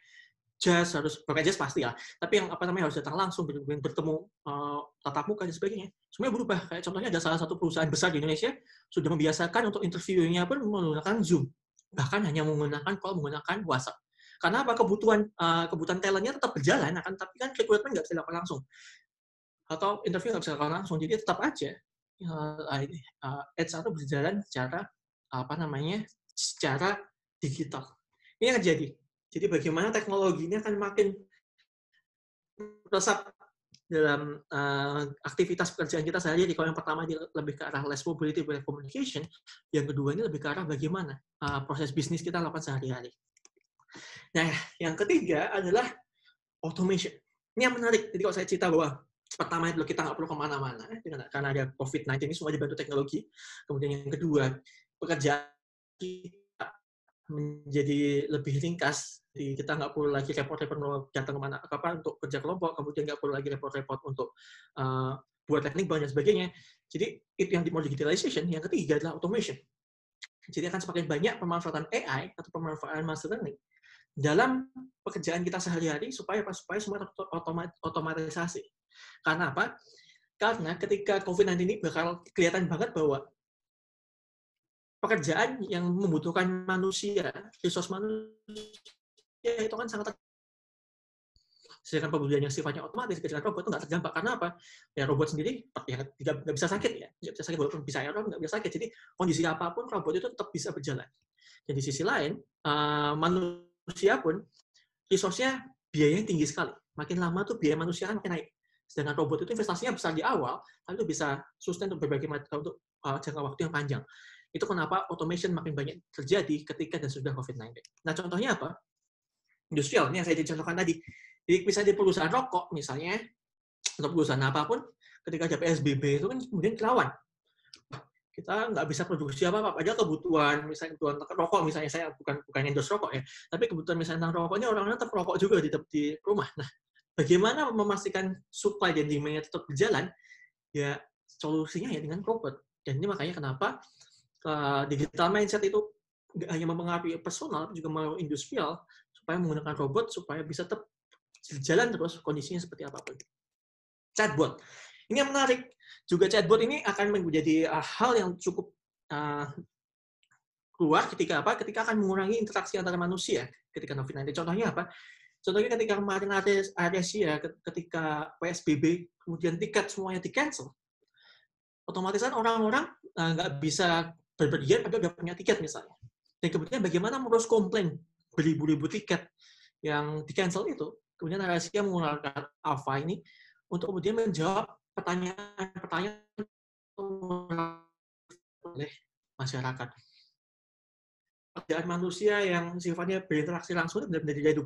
jas, harus pakai jas pasti ya. Tapi yang apa namanya harus datang langsung, benar bertemu uh, tatap muka dan sebagainya. Semuanya berubah. Kayak contohnya ada salah satu perusahaan besar di Indonesia sudah membiasakan untuk interviewnya pun menggunakan Zoom, bahkan hanya menggunakan call menggunakan WhatsApp. Karena apa kebutuhan uh, kebutuhan talentnya tetap berjalan, akan tapi kan rekrutmen nggak bisa dilakukan langsung atau interview nggak bisa dilakukan langsung. Jadi tetap aja uh, uh, HR atau berjalan secara apa namanya secara digital. Ini yang terjadi. Jadi bagaimana teknologi ini akan makin meresap dalam uh, aktivitas pekerjaan kita sehari-hari. Kalau yang pertama lebih ke arah less mobility, by communication. Yang kedua ini lebih ke arah bagaimana uh, proses bisnis kita lakukan sehari-hari. Nah, yang ketiga adalah automation. Ini yang menarik. Jadi kalau saya cerita bahwa pertama itu kita nggak perlu kemana-mana ya. karena ada COVID-19 ini semua dibantu teknologi. Kemudian yang kedua, pekerjaan kita menjadi lebih ringkas. Jadi kita nggak perlu lagi repot-repot datang kemana apa untuk kerja kelompok, kemudian nggak perlu lagi repot-repot untuk uh, buat teknik banyak sebagainya. Jadi itu yang dimulai digitalization. Yang ketiga adalah automation. Jadi akan semakin banyak pemanfaatan AI atau pemanfaatan machine learning dalam pekerjaan kita sehari-hari supaya apa? Supaya semua otomatisasi. Karena apa? Karena ketika COVID-19 ini bakal kelihatan banget bahwa pekerjaan yang membutuhkan manusia, resource manusia itu kan sangat sedangkan pembelian yang sifatnya otomatis kerjaan robot itu nggak terdampak karena apa ya robot sendiri ya, tidak nggak bisa sakit ya nggak bisa sakit walaupun bisa error nggak bisa sakit jadi kondisi apapun robot itu tetap bisa berjalan Jadi sisi lain uh, manusia pun resource-nya biayanya tinggi sekali makin lama tuh biaya manusia kan makin naik sedangkan robot itu investasinya besar di awal tapi itu bisa sustain untuk berbagai macam untuk uh, jangka waktu yang panjang itu kenapa automation makin banyak terjadi ketika dan sudah COVID-19. Nah, contohnya apa? Industrial, ini yang saya contohkan tadi. Jadi misalnya di perusahaan rokok misalnya, atau perusahaan apapun, ketika ada PSBB itu kan kemudian kelawan. Kita nggak bisa produksi apa-apa, aja kebutuhan, misalnya kebutuhan rokok, misalnya saya bukan bukan endorse rokok ya, tapi kebutuhan misalnya tentang rokok, ini orang-orang tetap rokok juga di, di rumah. Nah, bagaimana memastikan supply dan demand-nya tetap berjalan, ya solusinya ya dengan robot. Dan ini makanya kenapa Eh, digital mindset itu nggak hanya mempengaruhi personal, juga mau industrial, supaya menggunakan robot, supaya bisa tetap jalan terus kondisinya seperti apapun. Chatbot. Ini yang menarik. Juga chatbot ini akan menjadi uh, eh, hal yang cukup uh, keluar ketika apa? Ketika akan mengurangi interaksi antara manusia ketika COVID-19. Contohnya apa? Contohnya ketika kemarin ada ya, Asia, ketika PSBB, kemudian tiket semuanya di-cancel, otomatis kan orang-orang nggak uh, bisa berpergian ada udah punya tiket misalnya. Dan kemudian bagaimana mengurus komplain beli ribu tiket yang di cancel itu, kemudian RSIA menggunakan Alpha ini untuk kemudian menjawab pertanyaan-pertanyaan oleh masyarakat. Pekerjaan manusia yang sifatnya berinteraksi langsung dan benar-benar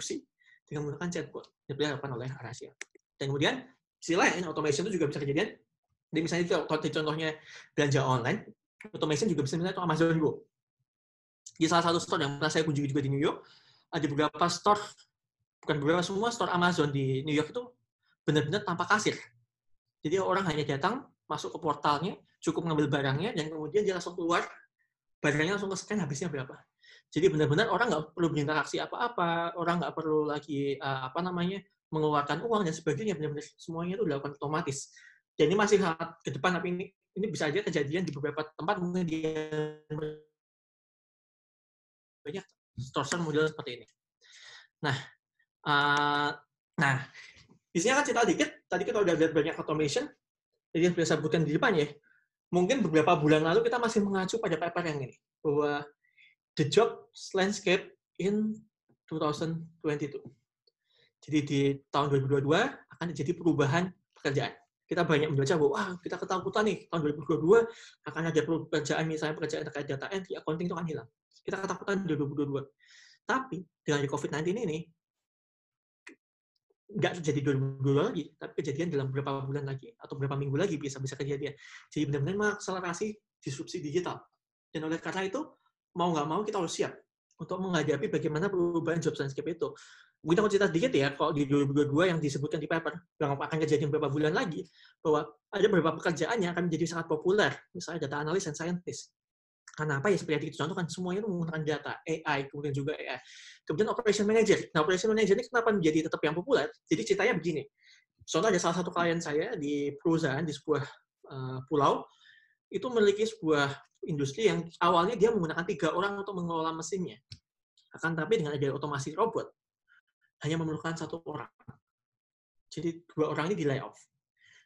dengan menggunakan chatbot yang dilakukan oleh rahasia. Dan kemudian sisi lain, automation itu juga bisa kejadian. Jadi misalnya contohnya belanja online, automation juga bisa misalnya itu Amazon Go. Di salah satu store yang pernah saya kunjungi juga di New York, ada beberapa store, bukan beberapa semua store Amazon di New York itu benar-benar tanpa kasir. Jadi orang hanya datang, masuk ke portalnya, cukup ngambil barangnya, dan kemudian dia langsung keluar, barangnya langsung ke scan habisnya berapa. Jadi benar-benar orang nggak perlu berinteraksi apa-apa, orang nggak perlu lagi eh, apa namanya mengeluarkan uang dan sebagainya, benar-benar semuanya itu dilakukan otomatis. Jadi ini masih ke depan, tapi ini ini bisa aja kejadian di beberapa tempat mungkin di banyak distortion model seperti ini. Nah, uh, nah di sini akan cerita dikit. Tadi kita udah lihat banyak automation, jadi yang biasa sebutkan di depan ya. Mungkin beberapa bulan lalu kita masih mengacu pada paper yang ini bahwa the job landscape in 2022. Jadi di tahun 2022 akan terjadi perubahan pekerjaan kita banyak membaca bahwa wah kita ketakutan nih tahun 2022 akan ada pekerjaan misalnya pekerjaan terkait data entry accounting itu akan hilang. Kita ketakutan di 2022. Tapi dengan COVID-19 ini nggak terjadi 2022 lagi, tapi kejadian dalam beberapa bulan lagi atau beberapa minggu lagi bisa bisa kejadian. Jadi benar-benar mengakselerasi disrupsi digital. Dan oleh karena itu mau nggak mau kita harus siap untuk menghadapi bagaimana perubahan job landscape itu. Mungkin aku cerita sedikit ya, kalau di 2022 yang disebutkan di paper, yang akan kejadian beberapa bulan lagi, bahwa ada beberapa pekerjaan yang akan menjadi sangat populer, misalnya data analis dan scientist. Karena apa ya, seperti yang kita kan semuanya itu menggunakan data, AI, kemudian juga AI. Kemudian operation manager. Nah, operation manager ini kenapa menjadi tetap yang populer? Jadi ceritanya begini, Soalnya ada salah satu klien saya di perusahaan di sebuah uh, pulau, itu memiliki sebuah industri yang awalnya dia menggunakan tiga orang untuk mengelola mesinnya. Akan tapi dengan adanya otomasi robot, hanya memerlukan satu orang. Jadi dua orang ini di layoff.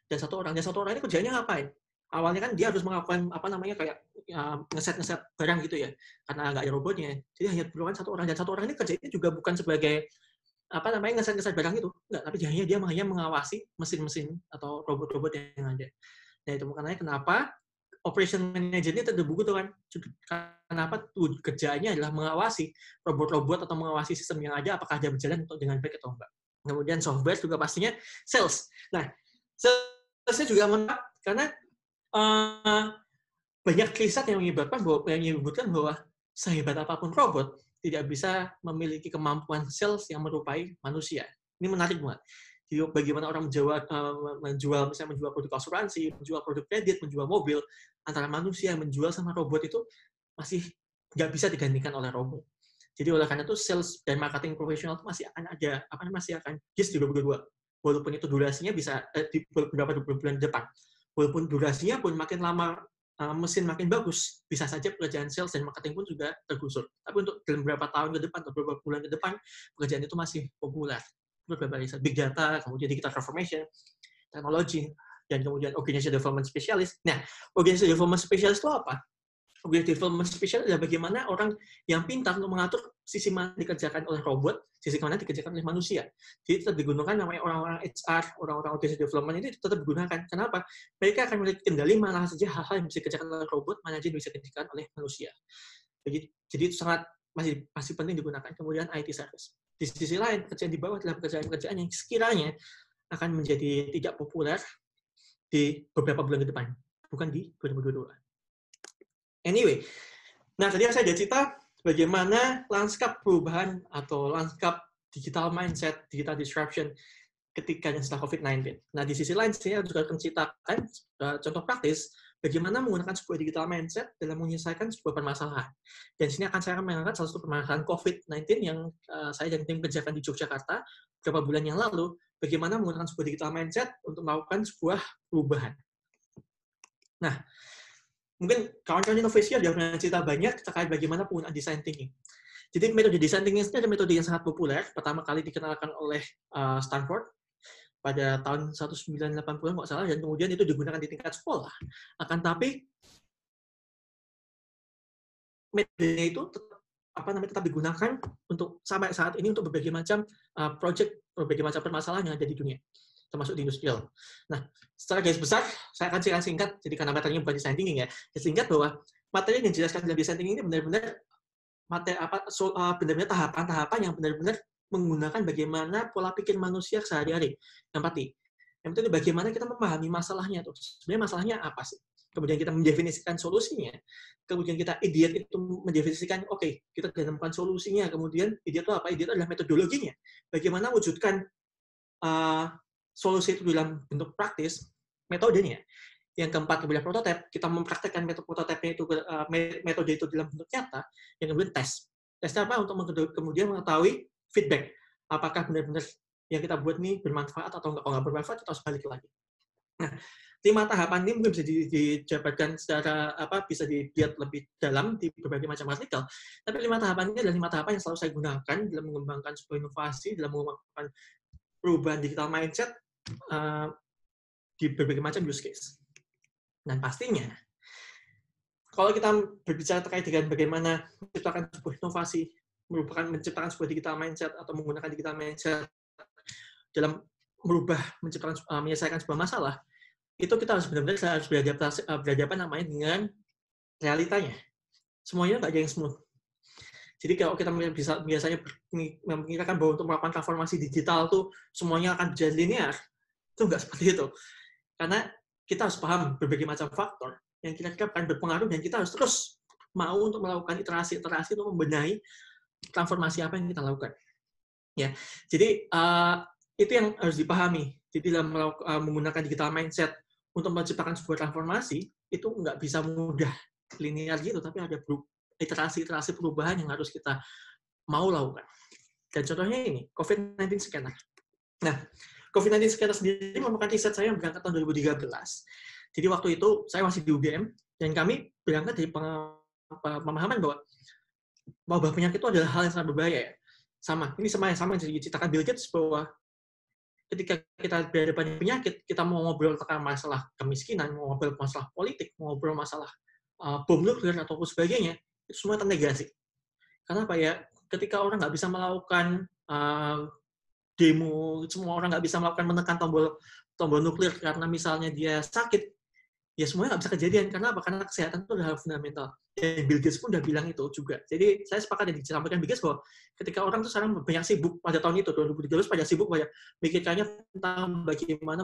Dan satu orang, dan satu orang ini kerjanya ngapain? Awalnya kan dia harus melakukan apa namanya kayak ya, ngeset ngeset barang gitu ya, karena nggak ada robotnya. Jadi hanya perlu satu orang dan satu orang ini kerjanya juga bukan sebagai apa namanya ngeset ngeset barang itu, nggak. Tapi hanya dia hanya mengawasi mesin-mesin atau robot-robot yang ada. Nah itu makanya kenapa operation manager ini ada buku tuh kan. Kenapa tuh kerjanya adalah mengawasi robot-robot atau mengawasi sistem yang ada apakah dia berjalan dengan baik atau enggak. Kemudian software juga pastinya sales. Nah, salesnya juga menarik karena uh, banyak riset yang menyebutkan bahwa, yang menyebutkan bahwa sehebat apapun robot tidak bisa memiliki kemampuan sales yang merupai manusia. Ini menarik banget bagaimana orang menjual, eh, menjual misalnya menjual produk asuransi, menjual produk kredit, menjual mobil, antara manusia yang menjual sama robot itu masih nggak bisa digantikan oleh robot. Jadi oleh karena itu sales dan marketing profesional itu masih akan ada apa masih akan exist di 2022. Walaupun itu durasinya bisa eh, di beberapa bulan depan. Walaupun durasinya pun makin lama eh, mesin makin bagus, bisa saja pekerjaan sales dan marketing pun juga tergusur. Tapi untuk dalam beberapa tahun ke depan atau beberapa bulan ke depan, pekerjaan itu masih populer berbagai big data, kemudian digital transformation, teknologi, dan kemudian organization development specialist. Nah, organization development specialist itu apa? Organization development specialist adalah bagaimana orang yang pintar untuk mengatur sisi mana dikerjakan oleh robot, sisi mana dikerjakan oleh manusia. Jadi tetap digunakan namanya orang-orang HR, orang-orang organization development ini tetap digunakan. Kenapa? Mereka akan memiliki kendali mana saja hal-hal yang bisa dikerjakan oleh robot, mana saja yang bisa dikerjakan oleh manusia. Jadi, jadi itu sangat masih masih penting digunakan. Kemudian IT service. Di sisi lain, pekerjaan di bawah adalah pekerjaan-pekerjaan yang sekiranya akan menjadi tidak populer di beberapa bulan ke depan, bukan di 2022. Anyway, nah tadi saya sudah cerita bagaimana lanskap perubahan atau lanskap digital mindset, digital disruption ketika yang setelah COVID-19. Nah, di sisi lain, saya juga akan ceritakan eh, contoh praktis bagaimana menggunakan sebuah digital mindset dalam menyelesaikan sebuah permasalahan. Dan sini akan saya mengangkat salah satu permasalahan COVID-19 yang uh, saya dan tim kerjakan di Yogyakarta beberapa bulan yang lalu, bagaimana menggunakan sebuah digital mindset untuk melakukan sebuah perubahan. Nah, mungkin kawan-kawan inovasi ada yang cerita banyak terkait bagaimana penggunaan design thinking. Jadi metode design thinking ini adalah metode yang sangat populer, pertama kali dikenalkan oleh uh, Stanford pada tahun 1980 nggak salah dan kemudian itu digunakan di tingkat sekolah. Akan tapi metodenya itu tetap, apa namanya tetap digunakan untuk sampai saat ini untuk berbagai macam uh, project berbagai macam permasalahan yang ada di dunia termasuk di industrial. Nah, secara garis besar saya akan singkat singkat jadi karena materinya bukan design thinking ya. Singkat bahwa materi yang dijelaskan dalam design tinggi ini benar-benar materi apa so, uh, benar-benar tahapan-tahapan yang benar-benar menggunakan bagaimana pola pikir manusia sehari-hari. Empati. Empati itu bagaimana kita memahami masalahnya tuh. Sebenarnya masalahnya apa sih? Kemudian kita mendefinisikan solusinya. Kemudian kita idiot itu mendefinisikan, oke, okay, kita menemukan solusinya. Kemudian idiot itu apa? Idiot adalah metodologinya. Bagaimana wujudkan uh, solusi itu dalam bentuk praktis, metodenya. Yang keempat, kemudian prototipe. Kita mempraktekkan metode prototipe itu, metode itu dalam bentuk nyata. Yang kemudian tes. Tesnya apa? Untuk kemudian mengetahui feedback apakah benar-benar yang kita buat ini bermanfaat atau enggak kalau nggak bermanfaat kita harus balik lagi nah lima tahapan ini mungkin bisa dijabarkan secara apa bisa dilihat lebih dalam di berbagai macam artikel tapi lima tahapan ini adalah lima tahapan yang selalu saya gunakan dalam mengembangkan sebuah inovasi dalam mengembangkan perubahan digital mindset uh, di berbagai macam use case dan pastinya kalau kita berbicara terkait dengan bagaimana menciptakan sebuah inovasi merupakan menciptakan sebuah digital mindset atau menggunakan digital mindset dalam merubah menciptakan uh, menyelesaikan sebuah masalah itu kita harus benar-benar harus beradaptasi uh, eh, beradaptasi namanya dengan realitanya semuanya nggak jadi smooth jadi kalau kita bisa biasanya memikirkan bahwa untuk melakukan transformasi digital tuh semuanya akan berjalan linear itu nggak seperti itu karena kita harus paham berbagai macam faktor yang kita kira akan berpengaruh dan kita harus terus mau untuk melakukan iterasi-iterasi untuk membenahi transformasi apa yang kita lakukan. Ya, jadi uh, itu yang harus dipahami. Jadi dalam uh, menggunakan digital mindset untuk menciptakan sebuah transformasi itu nggak bisa mudah linear gitu, tapi ada iterasi-iterasi perubahan yang harus kita mau lakukan. Dan contohnya ini, COVID-19 scanner. Nah, COVID-19 scanner sendiri merupakan riset saya yang berangkat tahun 2013. Jadi waktu itu saya masih di UGM, dan kami berangkat dari pemahaman bahwa wabah penyakit itu adalah hal yang sangat berbahaya ya. Sama, ini sama yang sama yang diceritakan Bill Gates bahwa ketika kita berhadapan penyakit, kita mau ngobrol tentang masalah kemiskinan, mau ngobrol masalah politik, mau ngobrol masalah uh, bom nuklir atau sebagainya, itu semua negatif. Karena apa ya? Ketika orang nggak bisa melakukan uh, demo, semua orang nggak bisa melakukan menekan tombol tombol nuklir karena misalnya dia sakit, ya semuanya nggak bisa kejadian karena apa karena kesehatan itu adalah hal fundamental dan Bill Gates pun udah bilang itu juga jadi saya sepakat yang disampaikan Bill Gates bahwa ketika orang tuh sekarang banyak sibuk pada tahun itu 2013 banyak sibuk banyak mikirkannya tentang bagaimana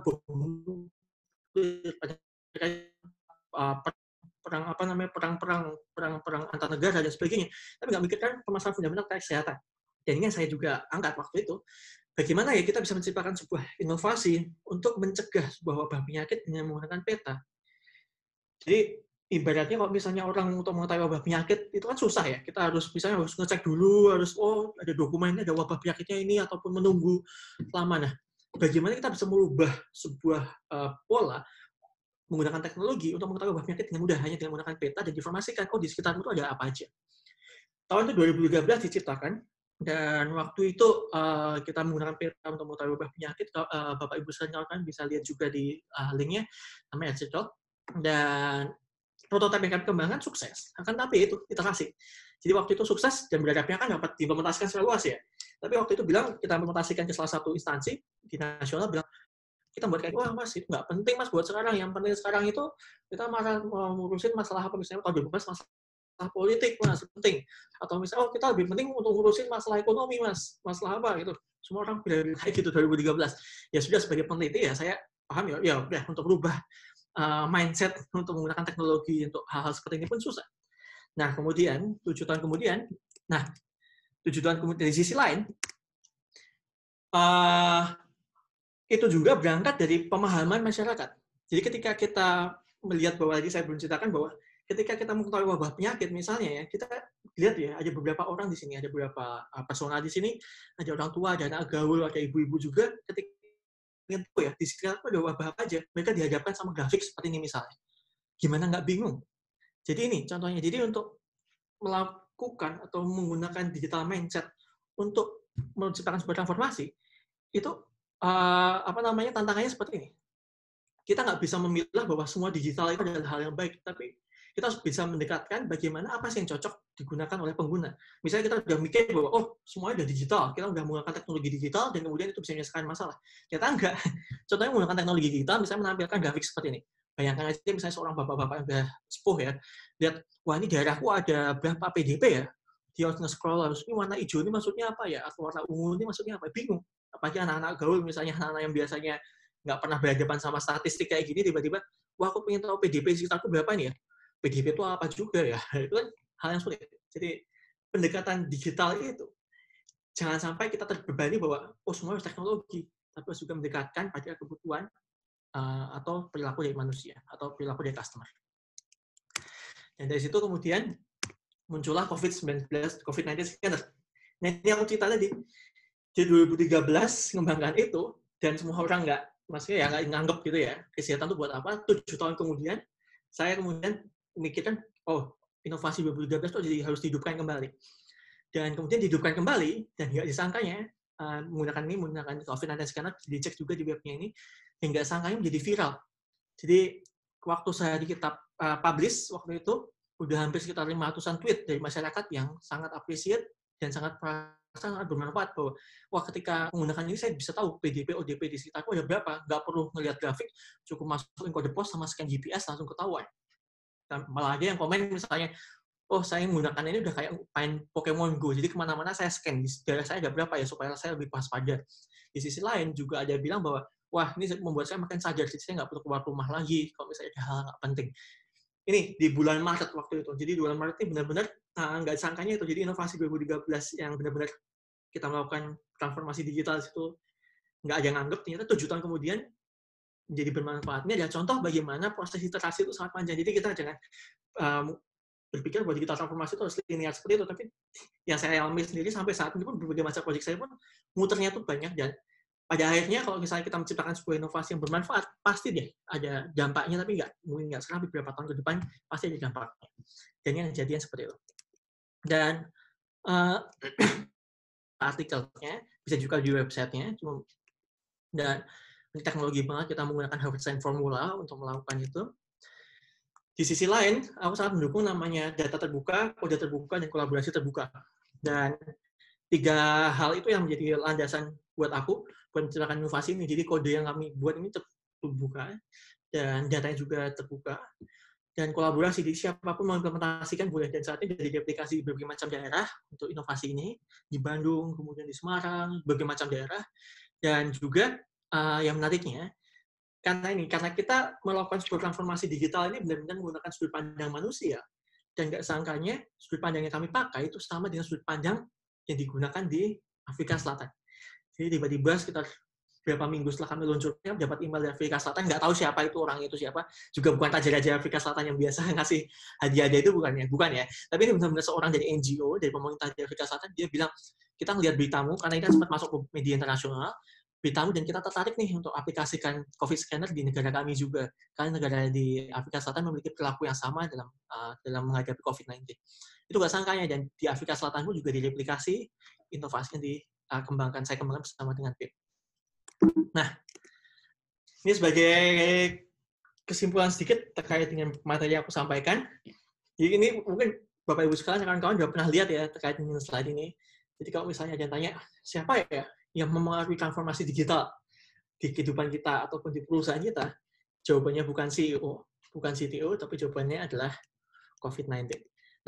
perang apa namanya perang-perang perang-perang antar negara dan sebagainya tapi nggak mikirkan permasalahan fundamental kayak kesehatan dan ini yang saya juga angkat waktu itu bagaimana ya kita bisa menciptakan sebuah inovasi untuk mencegah sebuah wabah penyakit dengan menggunakan peta jadi ibaratnya kalau misalnya orang untuk mengetahui wabah penyakit itu kan susah ya. Kita harus misalnya harus ngecek dulu, harus oh ada dokumennya, ada wabah penyakitnya ini ataupun menunggu lama. Nah, bagaimana kita bisa merubah sebuah uh, pola menggunakan teknologi untuk mengetahui wabah penyakit dengan mudah hanya dengan menggunakan peta dan informasikan oh di sekitarmu itu ada apa aja. Tahun itu 2013 diciptakan dan waktu itu uh, kita menggunakan peta untuk mengetahui wabah penyakit. Uh, Bapak Ibu sekalian bisa lihat juga di uh, linknya namanya Edcedot dan prototipe yang kami kembangkan sukses. Akan tapi itu kita kasih. Jadi waktu itu sukses dan berharapnya kan dapat diimplementasikan secara luas ya. Tapi waktu itu bilang kita implementasikan ke salah satu instansi di nasional bilang kita buat kayak wah mas itu nggak penting mas buat sekarang yang penting sekarang itu kita masalah ngurusin masalah apa misalnya kalau bebas masalah politik mas penting atau misalnya oh kita lebih penting untuk ngurusin masalah ekonomi mas masalah apa gitu semua orang bilang kayak gitu 2013 ya sudah sebagai peneliti ya saya paham ya ya udah untuk berubah uh, mindset untuk menggunakan teknologi untuk hal-hal seperti ini pun susah. Nah, kemudian tujuh tahun kemudian, nah tujuh tahun kemudian dari sisi lain, uh, itu juga berangkat dari pemahaman masyarakat. Jadi ketika kita melihat bahwa tadi saya belum ceritakan bahwa ketika kita mengetahui wabah penyakit misalnya ya kita lihat ya ada beberapa orang di sini ada beberapa eh, personal di sini ada orang tua ada anak gaul ada ibu-ibu juga ketika tahu oh ya, di screen itu ada wabah apa aja, mereka dihadapkan sama grafik seperti ini misalnya. Gimana nggak bingung? Jadi ini contohnya. Jadi untuk melakukan atau menggunakan digital mindset untuk menciptakan sebuah transformasi, itu uh, apa namanya tantangannya seperti ini. Kita nggak bisa memilah bahwa semua digital itu adalah hal yang baik, tapi kita harus bisa mendekatkan bagaimana apa sih yang cocok digunakan oleh pengguna. Misalnya kita sudah mikir bahwa, oh, semuanya sudah digital, kita sudah menggunakan teknologi digital, dan kemudian itu bisa menyelesaikan masalah. Ternyata enggak. Contohnya menggunakan teknologi digital, misalnya menampilkan grafik seperti ini. Bayangkan aja misalnya seorang bapak-bapak yang sudah sepuh ya, lihat, wah ini daerahku ada berapa PDP ya, dia harus nge-scroll, harus ini warna hijau ini maksudnya apa ya, atau warna ungu ini maksudnya apa, bingung. Apalagi anak-anak gaul misalnya, anak-anak yang biasanya nggak pernah berhadapan sama statistik kayak gini, tiba-tiba, wah aku pengen tahu PDP sekitarku berapa nih ya, PGP itu apa juga ya itu kan hal yang sulit jadi pendekatan digital itu jangan sampai kita terbebani bahwa oh semua teknologi tapi harus juga mendekatkan pada kebutuhan uh, atau perilaku dari manusia atau perilaku dari customer dan dari situ kemudian muncullah COVID-19 COVID-19 scanner nah ini aku cerita tadi di 2013 mengembangkan itu dan semua orang nggak maksudnya ya nggak nganggep gitu ya kesehatan itu buat apa tujuh tahun kemudian saya kemudian memikirkan oh inovasi 2013 itu jadi harus dihidupkan kembali dan kemudian dihidupkan kembali dan nggak disangkanya eh, menggunakan ini menggunakan COVID-19 sekarang dicek juga di webnya ini hingga sangkanya menjadi viral jadi waktu saya di kitab uh, publish waktu itu udah hampir sekitar 500-an tweet dari masyarakat yang sangat appreciate dan sangat sangat bermanfaat bahwa wah ketika menggunakan ini saya bisa tahu PDP ODP di sekitarku ada berapa nggak perlu ngelihat grafik cukup masukin kode pos sama scan GPS langsung ketahuan Nah, malah aja yang komen misalnya oh saya menggunakan ini udah kayak main Pokemon Go jadi kemana-mana saya scan di daerah saya ada berapa ya supaya saya lebih pas pajar. di sisi lain juga ada bilang bahwa wah ini membuat saya makin sadar jadi saya nggak perlu keluar rumah lagi kalau misalnya ada hal nggak penting ini di bulan Maret waktu itu jadi bulan Maret ini benar-benar nah, nggak -benar, sangkanya itu jadi inovasi 2013 yang benar-benar kita melakukan transformasi digital itu nggak ada yang anggap ternyata tujuh tahun kemudian jadi bermanfaatnya adalah contoh bagaimana proses iterasi itu sangat panjang. Jadi kita jangan um, berpikir bahwa digital transformasi itu harus linear seperti itu, tapi yang saya alami sendiri sampai saat ini pun berbagai macam proyek saya pun muternya tuh banyak dan pada akhirnya kalau misalnya kita menciptakan sebuah inovasi yang bermanfaat, pasti dia ada dampaknya, tapi nggak mungkin nggak sekarang beberapa tahun ke depan pasti ada dampaknya. Dan yang jadian seperti itu. Dan uh, artikelnya bisa juga di websitenya, cuma dan teknologi banget kita menggunakan Harvard Design Formula untuk melakukan itu. Di sisi lain, aku sangat mendukung namanya data terbuka, kode terbuka, dan kolaborasi terbuka. Dan tiga hal itu yang menjadi landasan buat aku buat menciptakan inovasi ini. Jadi kode yang kami buat ini terbuka dan datanya juga terbuka dan kolaborasi di siapapun mengimplementasikan boleh dan saat ini diaplikasi aplikasi berbagai macam daerah untuk inovasi ini di Bandung kemudian di Semarang berbagai macam daerah dan juga uh, yang menariknya karena ini karena kita melakukan sebuah transformasi digital ini benar-benar menggunakan sudut pandang manusia dan nggak sangkanya sudut pandang yang kami pakai itu sama dengan sudut pandang yang digunakan di Afrika Selatan. Jadi tiba-tiba sekitar beberapa minggu setelah kami luncurnya dapat email dari Afrika Selatan nggak tahu siapa itu orang itu siapa juga bukan raja-raja Afrika Selatan yang biasa ngasih hadiah-hadiah itu bukan ya bukan ya tapi ini benar-benar seorang dari NGO dari pemerintah di Afrika Selatan dia bilang kita ngelihat beritamu karena ini kan sempat masuk ke media internasional beritahu dan kita tertarik nih untuk aplikasikan COVID scanner di negara kami juga karena negara di Afrika Selatan memiliki perilaku yang sama dalam uh, dalam menghadapi COVID-19 itu gak sangkanya dan di Afrika Selatan pun juga direplikasi inovasinya dikembangkan saya kembangkan bersama dengan PIP nah ini sebagai kesimpulan sedikit terkait dengan materi yang aku sampaikan jadi ini mungkin Bapak Ibu sekalian kawan-kawan sudah pernah lihat ya terkait dengan slide ini jadi kalau misalnya ada yang tanya siapa ya yang mempengaruhi transformasi digital di kehidupan kita ataupun di perusahaan kita? Jawabannya bukan CEO, bukan CTO, tapi jawabannya adalah COVID-19.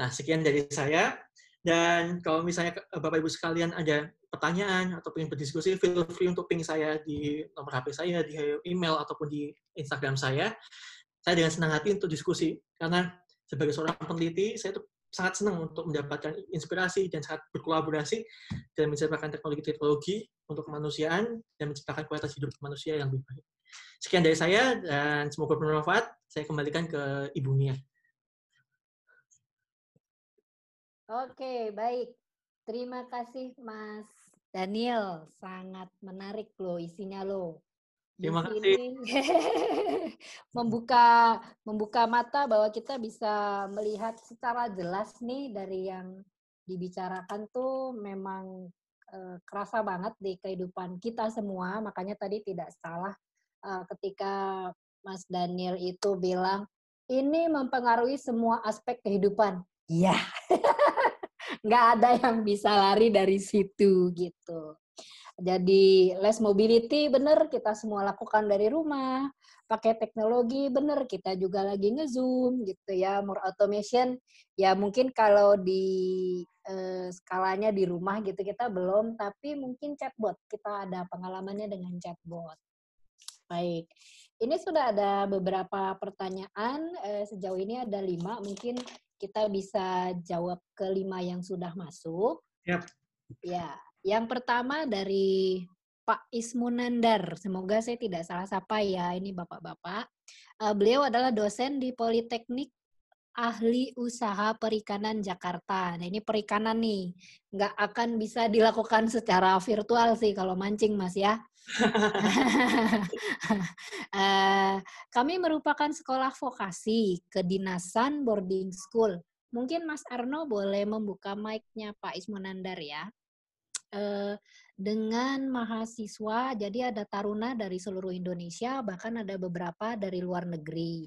Nah, sekian dari saya. Dan kalau misalnya eh, Bapak-Ibu sekalian ada pertanyaan atau ingin berdiskusi, feel free untuk ping saya di nomor HP saya, di email, ataupun di Instagram saya. Saya dengan senang hati untuk diskusi, karena sebagai seorang peneliti, saya tuh sangat senang untuk mendapatkan inspirasi dan sangat berkolaborasi dalam menciptakan teknologi-teknologi untuk kemanusiaan dan menciptakan kualitas hidup manusia yang lebih baik. Sekian dari saya dan semoga bermanfaat. Saya kembalikan ke Ibu Nia. Oke, baik. Terima kasih Mas Daniel, sangat menarik loh isinya loh. Terima kasih. membuka membuka mata bahwa kita bisa melihat secara jelas nih dari yang dibicarakan tuh memang e, kerasa banget di kehidupan kita semua. Makanya tadi tidak salah e, ketika Mas Daniel itu bilang ini mempengaruhi semua aspek kehidupan. Iya. Yeah. Nggak ada yang bisa lari dari situ gitu. Jadi less mobility bener kita semua lakukan dari rumah, pakai teknologi bener kita juga lagi ngezoom gitu ya, more automation ya mungkin kalau di eh, skalanya di rumah gitu kita belum, tapi mungkin chatbot kita ada pengalamannya dengan chatbot. Baik, ini sudah ada beberapa pertanyaan eh, sejauh ini ada lima, mungkin kita bisa jawab kelima yang sudah masuk. Yep. Ya, yang pertama dari Pak Ismunandar, semoga saya tidak salah sapa ya, ini Bapak-Bapak. Eh, beliau adalah dosen di Politeknik Ahli Usaha Perikanan Jakarta. Nah ini perikanan nih, nggak akan bisa dilakukan secara virtual sih kalau mancing mas ya. Eh, kami merupakan sekolah vokasi kedinasan boarding school. Mungkin Mas Arno boleh membuka mic-nya Pak Ismunandar ya. Eh, dengan mahasiswa, jadi ada taruna dari seluruh Indonesia, bahkan ada beberapa dari luar negeri.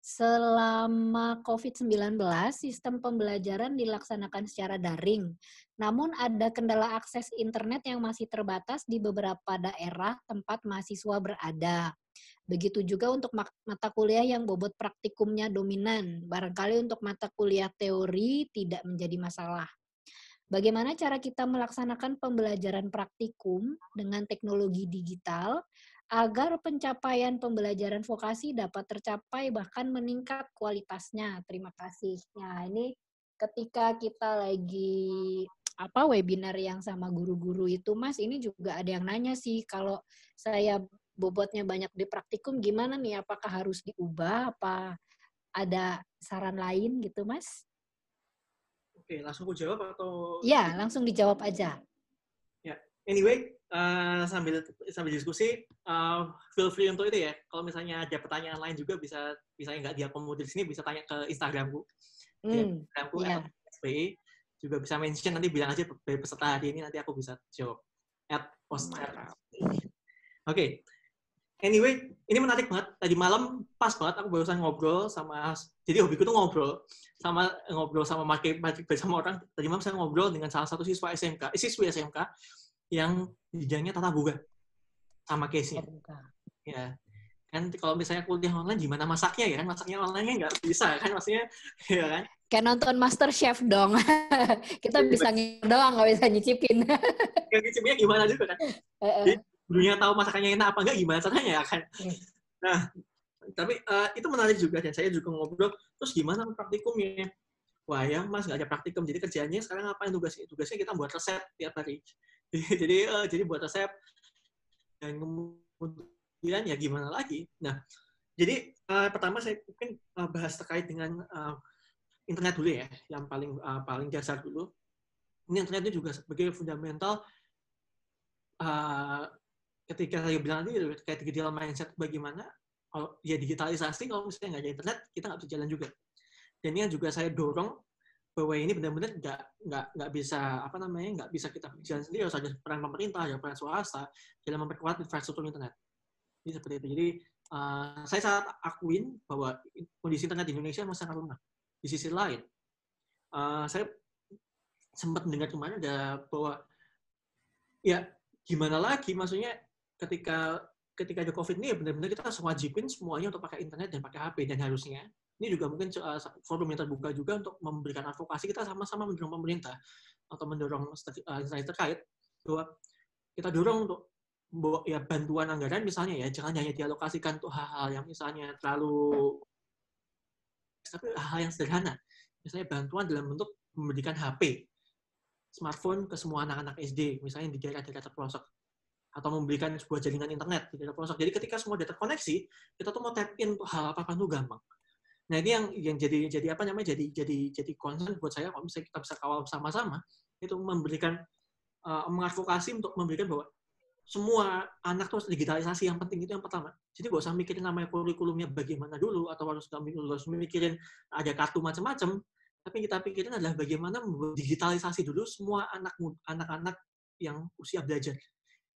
Selama COVID-19, sistem pembelajaran dilaksanakan secara daring. Namun ada kendala akses internet yang masih terbatas di beberapa daerah tempat mahasiswa berada. Begitu juga untuk mata kuliah yang bobot praktikumnya dominan. Barangkali untuk mata kuliah teori tidak menjadi masalah. Bagaimana cara kita melaksanakan pembelajaran praktikum dengan teknologi digital agar pencapaian pembelajaran vokasi dapat tercapai bahkan meningkat kualitasnya. Terima kasih. Nah, ini ketika kita lagi apa webinar yang sama guru-guru itu Mas, ini juga ada yang nanya sih kalau saya bobotnya banyak di praktikum gimana nih apakah harus diubah apa ada saran lain gitu Mas? Oke, langsung aku jawab atau? Ya langsung dijawab aja. Ya, yeah. anyway, uh, sambil sambil diskusi, uh, feel free untuk itu ya. Kalau misalnya ada pertanyaan lain juga bisa, misalnya nggak diakomodir sini, bisa tanya ke Instagramku, hmm, ya, Instagramku yeah. SBI juga bisa mention nanti bilang aja peserta hari ini nanti aku bisa jawab at poster. Oke, okay. Anyway, ini menarik banget. Tadi malam pas banget aku barusan ngobrol sama jadi hobiku tuh ngobrol sama ngobrol sama market sama orang. Tadi malam saya ngobrol dengan salah satu siswa SMK, eh, siswi SMK yang bidangnya tata buka sama case-nya. Ya. Kan kalau misalnya kuliah online gimana masaknya ya kan? Masaknya online nya nggak bisa kan maksudnya ya kan? Kayak nonton Master Chef dong. Kita iya, bisa doang nggak bisa nyicipin. Yang nyicipinnya gimana juga kan? Jadi, gurunya tahu masakannya enak apa enggak gimana caranya ya kan hmm. nah tapi uh, itu menarik juga dan saya juga ngobrol terus gimana praktikumnya wah ya mas nggak ada praktikum jadi kerjanya sekarang apa yang tugasnya tugasnya kita buat resep tiap hari jadi uh, jadi buat resep dan kemudian ya gimana lagi nah jadi uh, pertama saya mungkin uh, bahas terkait dengan uh, internet dulu ya yang paling uh, paling dasar dulu ini internet juga sebagai fundamental uh, ketika saya bilang tadi kayak digital mindset bagaimana kalau ya digitalisasi kalau misalnya nggak ada internet kita nggak bisa jalan juga dan ini yang juga saya dorong bahwa ini benar-benar nggak nggak nggak bisa apa namanya nggak bisa kita jalan sendiri harus ada peran pemerintah ada peran swasta dalam memperkuat infrastruktur internet ini seperti itu jadi uh, saya sangat akuin bahwa kondisi internet di Indonesia masih sangat lemah di sisi lain uh, saya sempat mendengar kemarin ada bahwa ya gimana lagi maksudnya ketika ketika ada COVID ini ya benar-benar kita harus wajibin semuanya untuk pakai internet dan pakai HP dan harusnya ini juga mungkin eh, forum yang terbuka juga untuk memberikan advokasi kita sama-sama mendorong pemerintah atau mendorong eh, instansi terkait bahwa kita dorong untuk bawa ya bantuan anggaran misalnya ya jangan hanya dialokasikan untuk hal-hal yang misalnya terlalu tapi hal yang sederhana misalnya bantuan dalam bentuk memberikan HP smartphone ke semua anak-anak SD misalnya di daerah-daerah terpelosok atau memberikan sebuah jaringan internet tidak ada pelosok. Jadi ketika semua data terkoneksi, kita tuh mau tap in hal apa apa itu gampang. Nah ini yang yang jadi jadi apa namanya jadi jadi jadi concern buat saya kalau misalnya kita bisa kawal sama sama itu memberikan uh, mengadvokasi untuk memberikan bahwa semua anak terus digitalisasi yang penting itu yang pertama. Jadi gak usah mikirin namanya kurikulumnya bagaimana dulu atau harus harus mikirin ada kartu macam-macam. Tapi kita pikirin adalah bagaimana digitalisasi dulu semua anak anak-anak yang usia belajar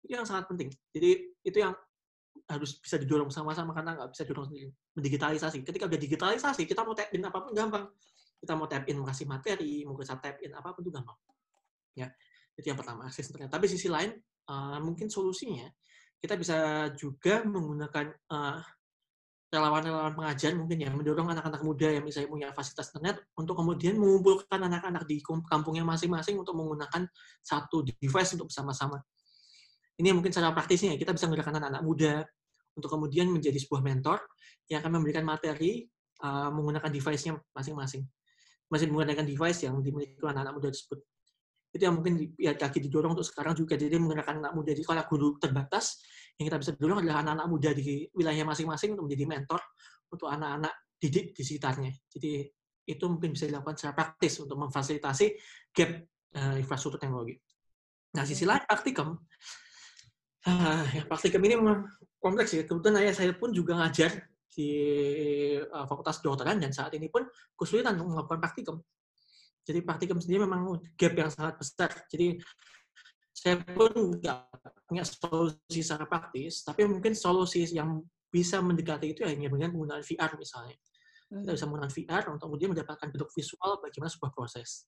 itu yang sangat penting jadi itu yang harus bisa didorong sama-sama karena nggak bisa didorong sendiri mendigitalisasi ketika udah digitalisasi kita mau tap in apapun gampang kita mau tap in kasih materi mau kita tap in apapun itu gampang ya itu yang pertama akses internet tapi sisi lain uh, mungkin solusinya kita bisa juga menggunakan uh, relawan-relawan pengajian mungkin ya mendorong anak-anak muda yang misalnya punya fasilitas internet untuk kemudian mengumpulkan anak-anak di kampungnya masing-masing untuk menggunakan satu device untuk bersama-sama ini mungkin secara praktisnya ya, kita bisa menggerakkan anak-anak muda untuk kemudian menjadi sebuah mentor yang akan memberikan materi uh, menggunakan device-nya masing-masing. Masih menggunakan device yang dimiliki anak-anak muda tersebut. Itu yang mungkin ya, lagi didorong untuk sekarang juga. Jadi menggunakan anak muda. di kalau guru terbatas, yang kita bisa dorong adalah anak-anak muda di wilayah masing-masing untuk menjadi mentor untuk anak-anak didik di sekitarnya. Jadi itu mungkin bisa dilakukan secara praktis untuk memfasilitasi gap uh, infrastruktur teknologi. Nah, sisi lain praktikum Ah, praktikum ini memang kompleks ya. Kebetulan ayah saya pun juga ngajar di uh, fakultas kedokteran dan saat ini pun kesulitan untuk melakukan praktikum. Jadi praktikum sendiri memang gap yang sangat besar. Jadi saya pun nggak punya solusi secara praktis, tapi mungkin solusi yang bisa mendekati itu ya hanya dengan penggunaan VR misalnya. Kita hmm. bisa menggunakan VR untuk kemudian mendapatkan bentuk visual bagaimana sebuah proses.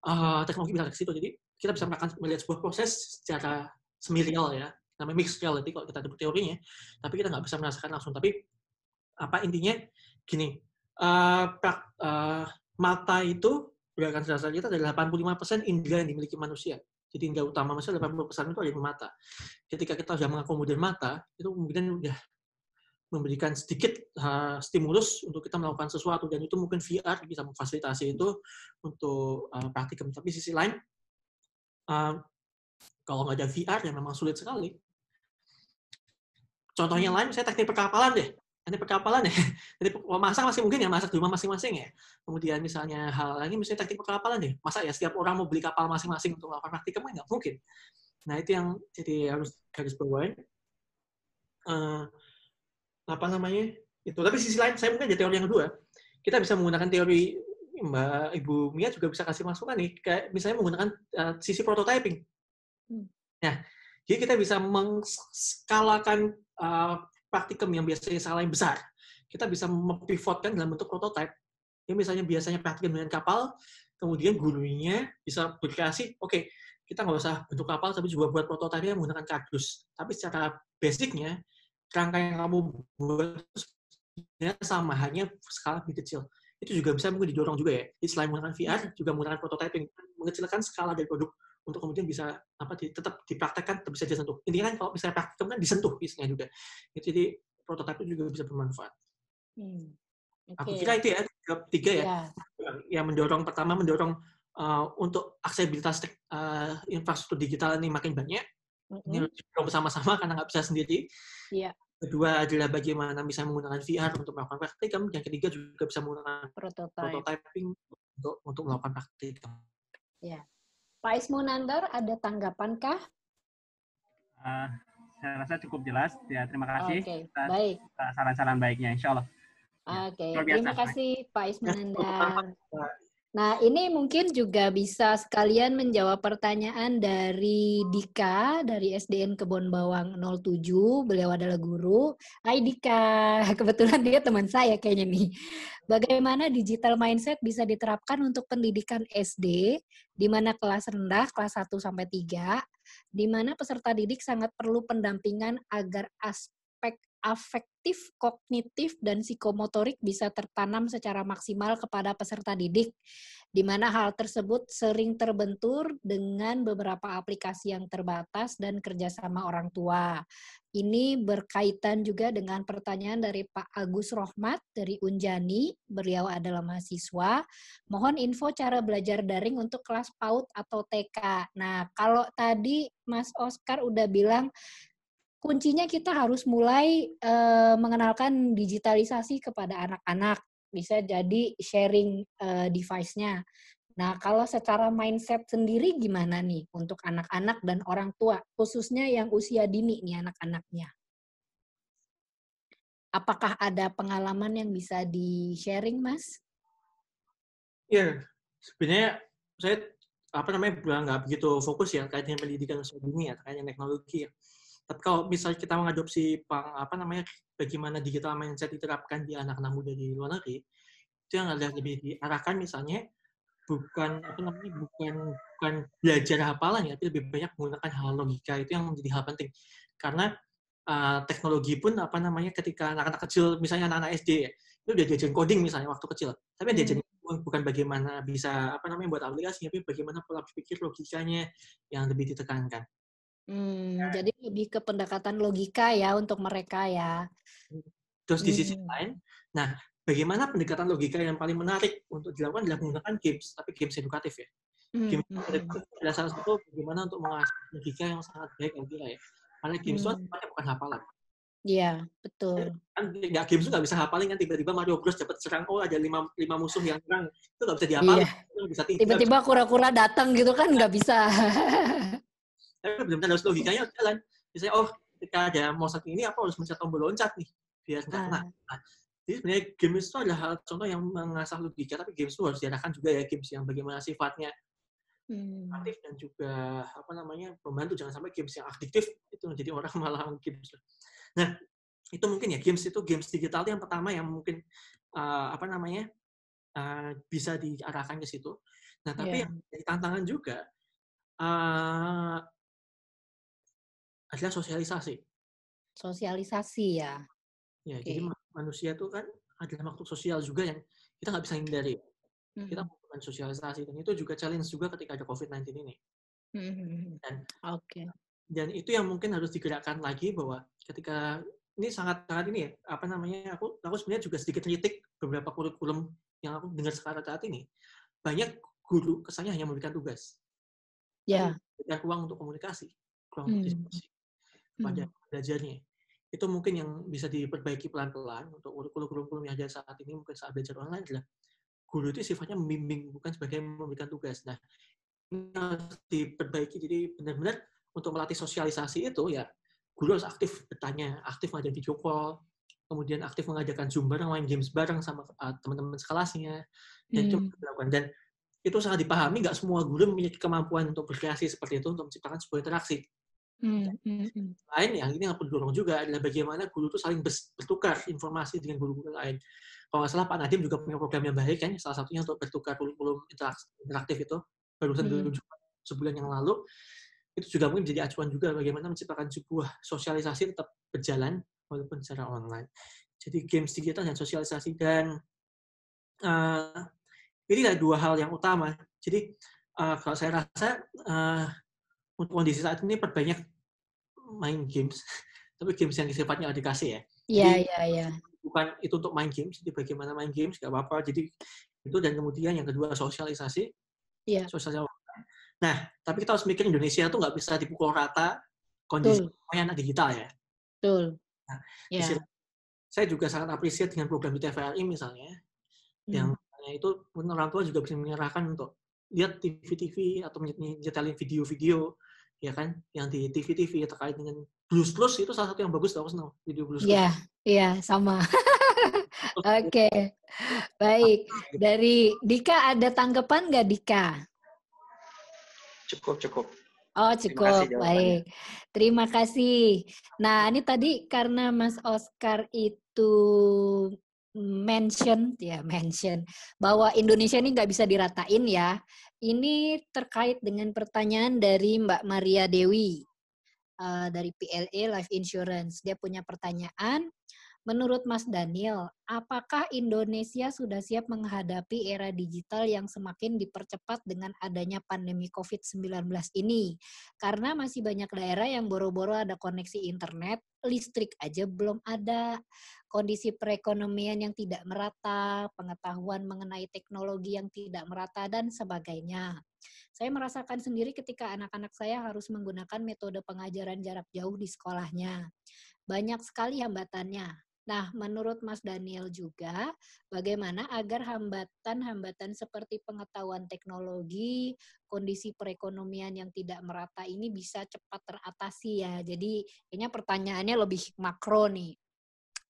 Uh, teknologi bisa ke situ, jadi kita bisa melihat sebuah proses secara semirial ya, namanya mixed reality kalau kita dapat teorinya, tapi kita nggak bisa merasakan langsung. Tapi apa intinya gini, uh, uh, mata itu berdasarkan dasar kita dari 85% indera yang dimiliki manusia. Jadi indera utama manusia 80% itu ada di mata. Ketika kita sudah mengakomodir mata, itu kemudian sudah memberikan sedikit uh, stimulus untuk kita melakukan sesuatu dan itu mungkin VR bisa memfasilitasi itu untuk uh, praktikum. Tapi sisi lain, uh, kalau nggak ada VR ya memang sulit sekali Contohnya lain saya teknik perkapalan deh. Teknik perkapalan ya. Jadi masak masih mungkin ya masak di rumah masing-masing ya. Kemudian misalnya hal lagi misalnya teknik perkapalan deh. Masa ya setiap orang mau beli kapal masing-masing untuk melakukan praktikum ya, nggak mungkin. Nah itu yang jadi harus harus berwain. Uh, eh, apa namanya itu. Tapi sisi lain saya mungkin jadi teori yang kedua. Kita bisa menggunakan teori Mbak Ibu Mia juga bisa kasih masukan nih, kayak misalnya menggunakan uh, sisi prototyping. Hmm. Nah, jadi kita bisa mengskalakan Eh, praktikum yang biasanya salah yang besar, kita bisa mempivotkan dalam bentuk prototipe. Ya, misalnya biasanya praktikum dengan kapal, kemudian gurunya bisa berkreasi, oke, okay, kita nggak usah bentuk kapal, tapi juga buat prototipe yang menggunakan kardus. Tapi secara basicnya, kerangka yang kamu buat sama, hanya skala lebih kecil itu juga bisa mungkin didorong juga ya. selain menggunakan VR, juga menggunakan prototyping, mengecilkan skala dari produk untuk kemudian bisa apa di, tetap dipraktekkan tetap bisa disentuh intinya kan kalau misalnya praktikum kan disentuh isinya juga jadi prototipe juga bisa bermanfaat hmm. okay. aku kira itu ya tiga ya yeah. yang mendorong pertama mendorong uh, untuk aksesibilitas uh, infrastruktur digital ini makin banyak mm-hmm. ini bersama-sama karena nggak bisa sendiri yeah. kedua adalah bagaimana bisa menggunakan VR untuk melakukan praktikum yang ketiga juga bisa menggunakan prototyping untuk, untuk melakukan praktikum yeah. Pak Ismunandar, ada tanggapankah? Uh, eh, saya rasa cukup jelas. Ya, terima kasih. Oke, okay, eh, baik. Saran-saran baiknya, insya Allah. Ya, Oke, okay, terima kasih Pak Ismunandar. Ya, Nah, ini mungkin juga bisa sekalian menjawab pertanyaan dari Dika dari SDN Kebon Bawang 07. Beliau adalah guru. Hai Dika, kebetulan dia teman saya kayaknya nih. Bagaimana digital mindset bisa diterapkan untuk pendidikan SD di mana kelas rendah, kelas 1 sampai 3, di mana peserta didik sangat perlu pendampingan agar aspek afektif, kognitif, dan psikomotorik bisa tertanam secara maksimal kepada peserta didik, di mana hal tersebut sering terbentur dengan beberapa aplikasi yang terbatas dan kerjasama orang tua. Ini berkaitan juga dengan pertanyaan dari Pak Agus Rohmat dari Unjani, beliau adalah mahasiswa. Mohon info cara belajar daring untuk kelas PAUD atau TK. Nah, kalau tadi Mas Oscar udah bilang kuncinya kita harus mulai e, mengenalkan digitalisasi kepada anak-anak. Bisa jadi sharing e, device-nya. Nah, kalau secara mindset sendiri gimana nih untuk anak-anak dan orang tua, khususnya yang usia dini nih anak-anaknya? Apakah ada pengalaman yang bisa di-sharing, Mas? Iya, sebenarnya saya apa namanya nggak begitu fokus ya dengan pendidikan usia dini ya, dengan teknologi ya. Tapi kalau misalnya kita mengadopsi pang, apa namanya bagaimana digital mindset diterapkan di anak-anak muda di luar negeri, itu yang ada lebih diarahkan misalnya bukan apa namanya bukan bukan belajar hafalan ya, tapi lebih banyak menggunakan hal logika itu yang menjadi hal penting. Karena uh, teknologi pun apa namanya ketika anak-anak kecil misalnya anak-anak SD ya, itu udah diajarin coding misalnya waktu kecil, tapi hmm. diajarin bukan bagaimana bisa apa namanya buat aplikasi tapi bagaimana pola pikir logikanya yang lebih ditekankan Hmm, nah. Jadi lebih ke pendekatan logika ya untuk mereka ya. Hmm. Terus di sisi hmm. lain, nah bagaimana pendekatan logika yang paling menarik untuk dilakukan adalah menggunakan games, tapi games edukatif ya. Hmm, games hmm. edukatif hmm. adalah salah satu bagaimana untuk mengasah logika yang sangat baik dan gila ya. Karena games kan hmm. itu bukan hafalan. Iya, betul. Kan nggak games nggak bisa hafalin kan tiba-tiba Mario Bros dapat serang oh ada lima, lima musuh yang serang itu nggak bisa dihafal. Iya. Bisa tiba-tiba kura-kura datang gitu kan nggak bisa. tapi kan benar-benar harus logikanya harus jalan misalnya oh ketika ada mau ini apa harus mencet tombol loncat nih biar nggak nah. nah. jadi sebenarnya game itu adalah contoh yang mengasah logika tapi game itu harus diarahkan juga ya games yang bagaimana sifatnya hmm. aktif dan juga apa namanya membantu jangan sampai games yang aktif itu jadi orang malah mungkin nah itu mungkin ya games itu games digital itu yang pertama yang mungkin uh, apa namanya uh, bisa diarahkan ke situ nah tapi yeah. yang jadi tantangan juga uh, adalah sosialisasi. Sosialisasi ya. Ya, okay. jadi manusia itu kan adalah makhluk sosial juga yang kita nggak bisa hindari. Mm-hmm. Kita mhm. melakukan sosialisasi dan itu juga challenge juga ketika ada COVID-19 ini. Mm-hmm. Dan okay. dan itu yang mungkin harus digerakkan lagi bahwa ketika ini sangat sangat ini ya, apa namanya aku aku sebenarnya juga sedikit kritik beberapa kurikulum yang aku dengar sekarang saat ini banyak guru kesannya hanya memberikan tugas. Ya. Yeah. Dan ruang untuk komunikasi, ruang hmm. untuk diskusi pada hmm. belajarnya. Itu mungkin yang bisa diperbaiki pelan-pelan untuk kurikulum-kurikulum yang ada saat ini mungkin saat belajar online adalah guru itu sifatnya membimbing bukan sebagai memberikan tugas. Nah, ini harus diperbaiki jadi benar-benar untuk melatih sosialisasi itu ya guru harus aktif bertanya, aktif mengajak video call, kemudian aktif mengajarkan Zoom bareng, main games bareng sama eh, teman-teman sekelasnya, dan hmm. itu dilakukan. Dan itu sangat dipahami, nggak semua guru memiliki kemampuan untuk berkreasi seperti itu, untuk menciptakan sebuah interaksi. Gitu hmm, kan. hmm, hmm, Lain yang ini yang perlu dorong juga adalah bagaimana guru itu saling bertukar informasi dengan guru-guru lain. Kalau nggak salah Pak Nadiem juga punya program yang baik kan, salah satunya untuk bertukar kurikulum interaktif itu barusan hmm. sebulan yang lalu itu juga mungkin jadi acuan juga bagaimana menciptakan sebuah sosialisasi tetap berjalan walaupun secara online. Jadi games digital dan sosialisasi dan uh, ini adalah dua hal yang utama. Jadi uh, kalau saya rasa uh, untuk kondisi saat ini perbanyak main games, tapi games yang sifatnya edukasi ya. Iya, iya, iya. Bukan itu untuk main games, jadi bagaimana main games, gak apa-apa. Jadi itu dan kemudian yang kedua sosialisasi. Iya. Sosialisasi. Nah, tapi kita harus mikir Indonesia tuh nggak bisa dipukul rata kondisi anak digital ya. Betul. Nah, yeah. saya juga sangat apresiat dengan program di TVRI misalnya, mm. yang hmm. itu orang tua juga bisa menyerahkan untuk lihat TV-TV atau menyetelin video-video ya kan yang di TV-TV terkait dengan blues blues itu salah satu yang bagus aku senang video blues iya yeah, iya yeah, sama oke okay. baik gitu. dari Dika ada tanggapan nggak Dika cukup cukup Oh cukup Terima baik. Terima kasih. Nah ini tadi karena Mas Oscar itu mention ya mention bahwa Indonesia ini nggak bisa diratain ya ini terkait dengan pertanyaan dari Mbak Maria Dewi uh, dari PLA Life Insurance. Dia punya pertanyaan, menurut Mas Daniel, apakah Indonesia sudah siap menghadapi era digital yang semakin dipercepat dengan adanya pandemi COVID-19 ini? Karena masih banyak daerah yang boro-boro ada koneksi internet, listrik aja belum ada kondisi perekonomian yang tidak merata, pengetahuan mengenai teknologi yang tidak merata, dan sebagainya. Saya merasakan sendiri ketika anak-anak saya harus menggunakan metode pengajaran jarak jauh di sekolahnya. Banyak sekali hambatannya. Nah, menurut Mas Daniel juga, bagaimana agar hambatan-hambatan seperti pengetahuan teknologi, kondisi perekonomian yang tidak merata ini bisa cepat teratasi ya. Jadi, kayaknya pertanyaannya lebih makro nih.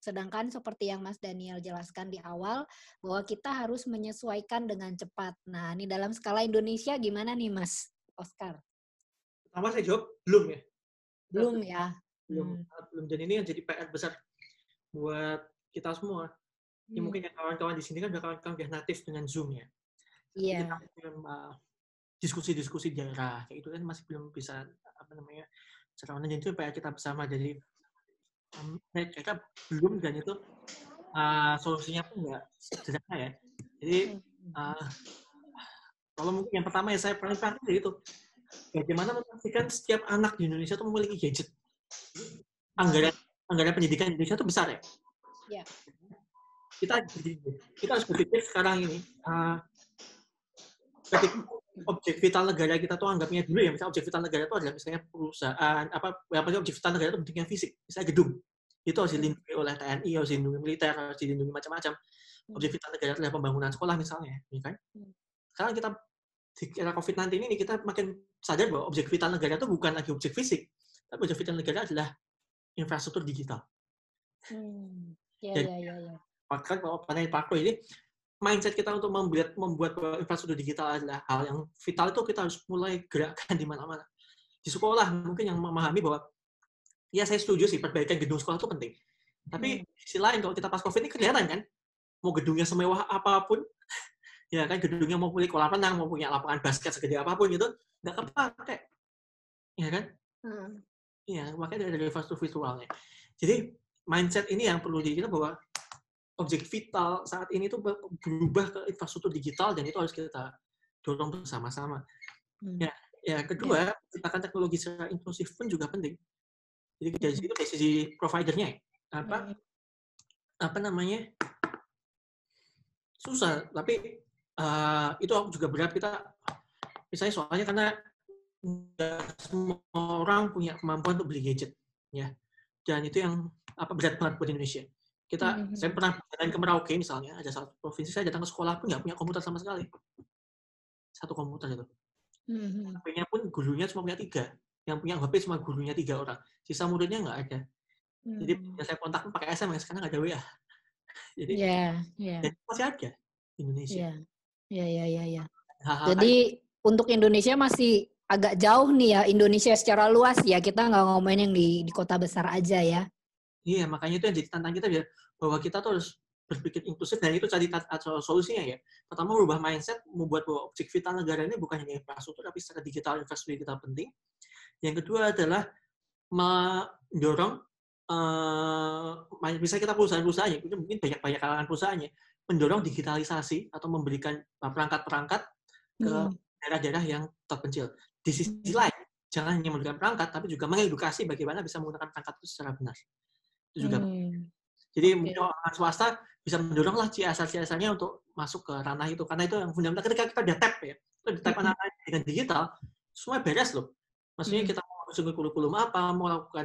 Sedangkan seperti yang Mas Daniel jelaskan di awal, bahwa kita harus menyesuaikan dengan cepat. Nah, ini dalam skala Indonesia gimana nih Mas Oscar? Pertama saya jawab, belum ya. Belum ya. Belum, hmm. Ah, belum. Dan ini yang jadi PR besar buat kita semua. Ya, hmm. mungkin yang kawan-kawan di sini kan udah kawan-kawan natif dengan Zoom ya. Iya. Yeah. diskusi-diskusi jarak, kayak itu kan masih belum bisa apa namanya secara online itu PR kita bersama jadi mereka belum dan itu uh, solusinya pun nggak sederhana ya. Jadi uh, kalau mungkin yang pertama ya saya pernah praktis ya itu bagaimana memastikan setiap anak di Indonesia itu memiliki gadget. Anggaran anggaran pendidikan Indonesia itu besar ya. ya. Kita kita harus berpikir sekarang ini uh, eh, ketika objek vital negara kita tuh anggapnya dulu ya misalnya objek vital negara itu adalah misalnya perusahaan apa apa sih objek vital negara itu bentuknya fisik misalnya gedung itu harus hmm. dilindungi oleh TNI harus dilindungi militer harus dilindungi macam-macam hmm. objek vital negara adalah pembangunan sekolah misalnya ya kan hmm. sekarang kita di era covid nanti ini kita makin sadar bahwa objek vital negara itu bukan lagi objek fisik tapi objek vital negara adalah infrastruktur digital hmm. ya, jadi ya, ya, ya. maka kalau panel Parko ini mindset kita untuk membuat membuat infrastruktur digital adalah hal yang vital itu kita harus mulai gerakkan di mana-mana. Di sekolah mungkin yang memahami bahwa ya saya setuju sih perbaikan gedung sekolah itu penting. Tapi hmm. sisi lain kalau kita pas COVID ini kelihatan kan mau gedungnya semewah apapun ya kan gedungnya mau punya kolam renang mau punya lapangan basket segede apapun gitu nggak kepake ya kan hmm. ya makanya dari infrastruktur virtualnya jadi mindset ini yang perlu di kita bahwa objek vital saat ini itu berubah ke infrastruktur digital dan itu harus kita dorong bersama-sama. Hmm. Ya, ya kedua, kita ya. teknologi secara inklusif pun juga penting. Jadi hmm. dari situ dari sisi providernya apa hmm. apa namanya susah tapi uh, itu juga berat kita misalnya soalnya karena semua orang punya kemampuan untuk beli gadget ya dan itu yang apa berat banget buat Indonesia kita, mm -hmm. saya pernah jalan ke Merauke misalnya, ada satu provinsi saya datang ke sekolah pun nggak punya komputer sama sekali. Satu komputer itu. Mm -hmm. HP-nya hmm. pun gurunya cuma punya tiga. Yang punya HP cuma gurunya tiga orang. Sisa muridnya nggak ada. Mm Jadi hmm, yang saya kontak pakai SMS karena nggak ada WA. Jadi, yeah, yeah. jadi masih ada di Indonesia. Yeah. Ya, ya, ya, ya. ya. Jadi untuk Indonesia masih agak jauh nih ya Indonesia secara luas ya kita nggak ngomongin yang di, di kota besar aja ya. Iya, makanya itu yang jadi tantangan kita biar bahwa kita tuh harus berpikir inklusif dan itu cari solusinya ya. Pertama merubah mindset, membuat bahwa objek vital negara ini bukan hanya infrastruktur tapi secara digital infrastruktur kita penting. Yang kedua adalah mendorong Uh, misalnya kita perusahaan-perusahaan ya, mungkin banyak-banyak kalangan perusahaannya mendorong digitalisasi atau memberikan eh, perangkat-perangkat ke hmm. daerah-daerah hmm. yang terpencil. Di sisi lain, jangan hanya memberikan perangkat, tapi juga mengedukasi bagaimana bisa menggunakan perangkat itu secara benar juga hmm. jadi okay. orang swasta bisa mendorong lah CSR-CSR-nya untuk masuk ke ranah itu karena itu yang fundamental ketika kita udah tap ya kita udah tap anak-anak hmm. dengan digital semua beres loh maksudnya hmm. kita mau masuk ke kurikulum apa mau lakukan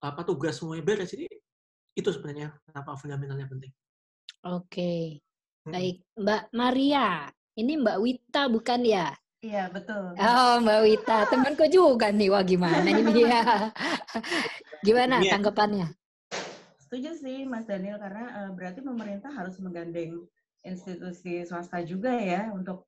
apa tugas semuanya beres jadi itu sebenarnya kenapa fundamentalnya penting oke okay. baik Mbak Maria ini Mbak Wita bukan ya Iya, betul. Oh, Mbak Wita, temanku juga nih. Wah, gimana ini Dia? Gimana iya. tanggapannya? Setuju sih Mas Daniel karena uh, berarti pemerintah harus menggandeng institusi swasta juga ya untuk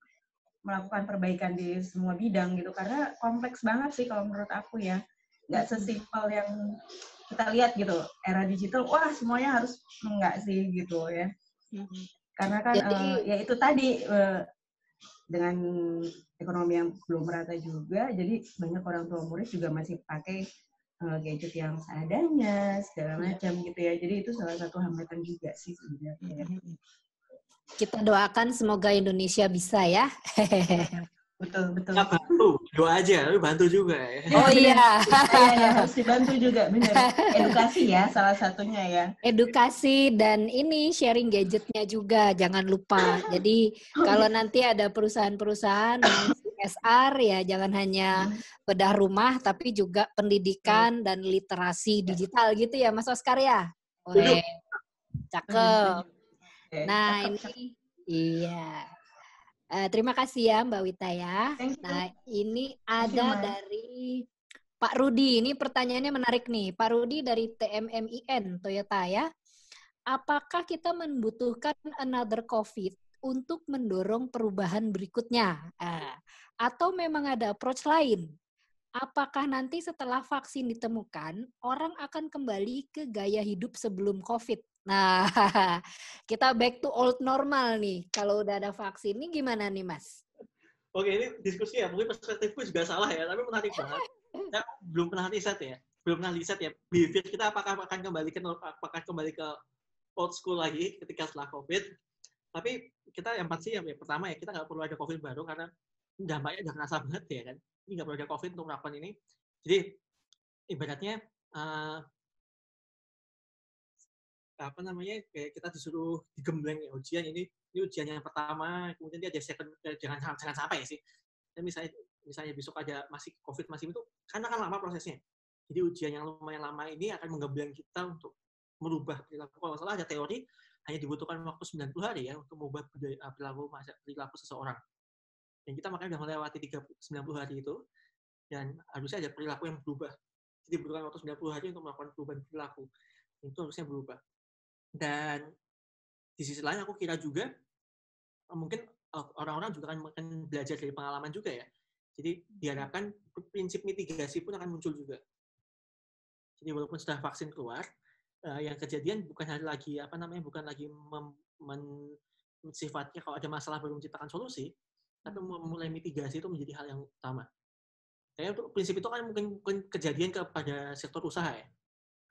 melakukan perbaikan di semua bidang gitu karena kompleks banget sih kalau menurut aku ya nggak sesimpel yang kita lihat gitu era digital wah semuanya harus enggak sih gitu ya mm-hmm. karena kan Jadi, uh, ya itu tadi uh, dengan ekonomi yang belum merata juga jadi banyak orang tua murid juga masih pakai Eh, gadget yang seadanya segala iya. macam gitu ya jadi itu salah satu hambatan juga sih sebenarnya kita doakan semoga Indonesia bisa ya betul betul ya, bantu doa aja tapi bantu juga ya oh iya. Iya, iya harus dibantu juga benar edukasi ya salah satunya ya edukasi dan ini sharing gadgetnya juga jangan lupa jadi oh, kalau nanti ada perusahaan-perusahaan CSR ya jangan hanya hmm. bedah rumah tapi juga pendidikan hmm. dan literasi digital gitu ya Mas Oscar ya. Hmm. Oke. Nah, cakep. Nah, ini iya. Eh, terima kasih ya Mbak Wita ya. Nah, ini ada dari Pak Rudi. Ini pertanyaannya menarik nih. Pak Rudi dari TMMIN Toyota ya. Apakah kita membutuhkan another COVID untuk mendorong perubahan berikutnya. Uh, atau memang ada approach lain? Apakah nanti setelah vaksin ditemukan, orang akan kembali ke gaya hidup sebelum COVID? Nah, kita back to old normal nih. Kalau udah ada vaksin, ini gimana nih, Mas? Oke, ini diskusi ya. Mungkin perspektifku juga salah ya, tapi menarik banget. Saya belum pernah riset ya. Belum pernah riset ya. Behavior kita apakah akan kembali ke apakah kembali ke old school lagi ketika setelah COVID? Tapi kita yang pasti yang pertama ya kita nggak perlu ada COVID baru karena dampaknya udah kerasa banget ya kan. Ini nggak perlu ada COVID untuk melakukan ini. Jadi ibaratnya uh, apa namanya kayak kita disuruh digembleng ya, ujian ini ini ujian yang pertama kemudian dia ada second eh, jangan jangan sampai ya sih dan misalnya misalnya besok ada masih covid masih itu karena kan lama prosesnya jadi ujian yang lumayan lama ini akan menggembleng kita untuk merubah perilaku kalau salah ada teori hanya dibutuhkan waktu 90 hari ya untuk mengubah eh, perilaku perilaku seseorang dan kita makanya sudah melewati 30, 90 hari itu, dan harusnya ada perilaku yang berubah. Jadi berulang waktu 90 hari untuk melakukan perubahan perilaku. Itu harusnya berubah. Dan di sisi lain aku kira juga, mungkin oh, orang-orang juga akan belajar dari pengalaman juga ya. Jadi diharapkan prinsip mitigasi pun akan muncul juga. Jadi walaupun sudah vaksin keluar, eh, yang kejadian bukan lagi apa namanya bukan lagi mem, men, sifatnya kalau ada masalah baru menciptakan solusi, tapi memulai mitigasi itu menjadi hal yang utama. Saya untuk prinsip itu kan mungkin, mungkin kejadian kepada sektor usaha ya.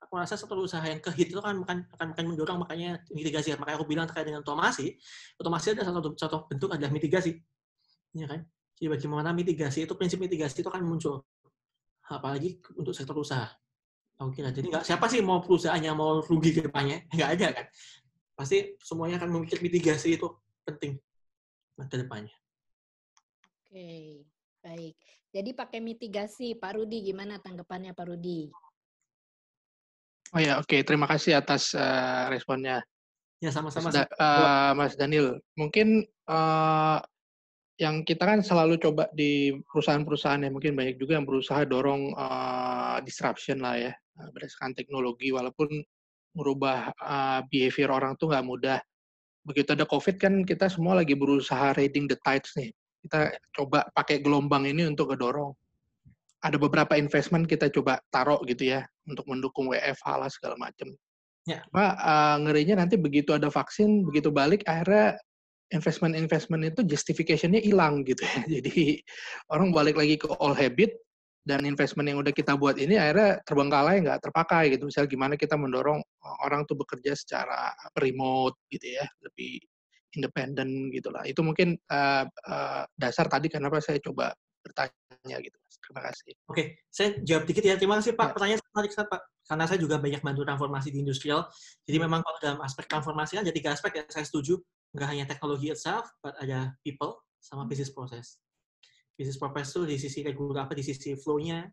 Aku rasa sektor usaha yang kehit itu kan akan, akan, akan mendorong makanya mitigasi. Makanya aku bilang terkait dengan otomasi, otomasi ada satu contoh bentuk adalah mitigasi. Ya kan? Jadi bagaimana mitigasi itu prinsip mitigasi itu akan muncul apalagi untuk sektor usaha. Oke lah, jadi nggak siapa sih mau perusahaan yang mau rugi ke depannya? Nggak ada kan? Pasti semuanya akan memikir mitigasi itu penting ke depannya okay. baik. Jadi pakai mitigasi, Pak Rudi gimana tanggapannya Pak Rudi? Oh ya, oke. Okay. Terima kasih atas uh, responnya. Ya sama-sama. Mas, da uh, Mas Daniel, mungkin uh, yang kita kan selalu coba di perusahaan-perusahaan yang mungkin banyak juga yang berusaha dorong uh, disruption lah ya berdasarkan teknologi walaupun merubah uh, behavior orang tuh nggak mudah begitu ada covid kan kita semua lagi berusaha reading the tides nih kita coba pakai gelombang ini untuk ngedorong. Ada beberapa investment kita coba taruh gitu ya untuk mendukung WF lah segala macam. Ya. Pak uh, eh, ngerinya nanti begitu ada vaksin, begitu balik akhirnya investment-investment itu justification-nya hilang gitu ya. Jadi orang balik lagi ke all habit dan investment yang udah kita buat ini akhirnya terbengkalai nggak terpakai gitu. Misalnya gimana kita mendorong orang tuh bekerja secara remote gitu ya, lebih independen gitu lah. itu mungkin uh, uh, dasar tadi kenapa saya coba bertanya gitu terima kasih oke saya jawab dikit ya terima kasih pak ya. pertanyaan menarik saya pak karena saya juga banyak bantu transformasi di industrial jadi memang kalau dalam aspek transformasi ada tiga aspek yang saya setuju nggak hanya teknologi itself but ada people sama hmm. business process business process itu di sisi regular apa di sisi flow-nya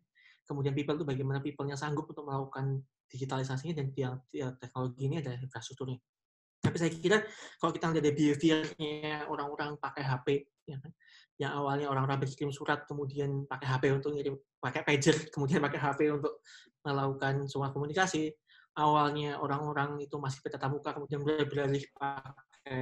kemudian people itu bagaimana people-nya sanggup untuk melakukan digitalisasinya dan tiap, tiap teknologi ini ada infrastrukturnya tapi saya kira kalau kita lihat behaviornya orang-orang pakai HP, ya kan? yang awalnya orang-orang berkirim surat kemudian pakai HP untuk ngirim pakai pager kemudian pakai HP untuk melakukan semua komunikasi awalnya orang-orang itu masih bertatap muka kemudian beralih pakai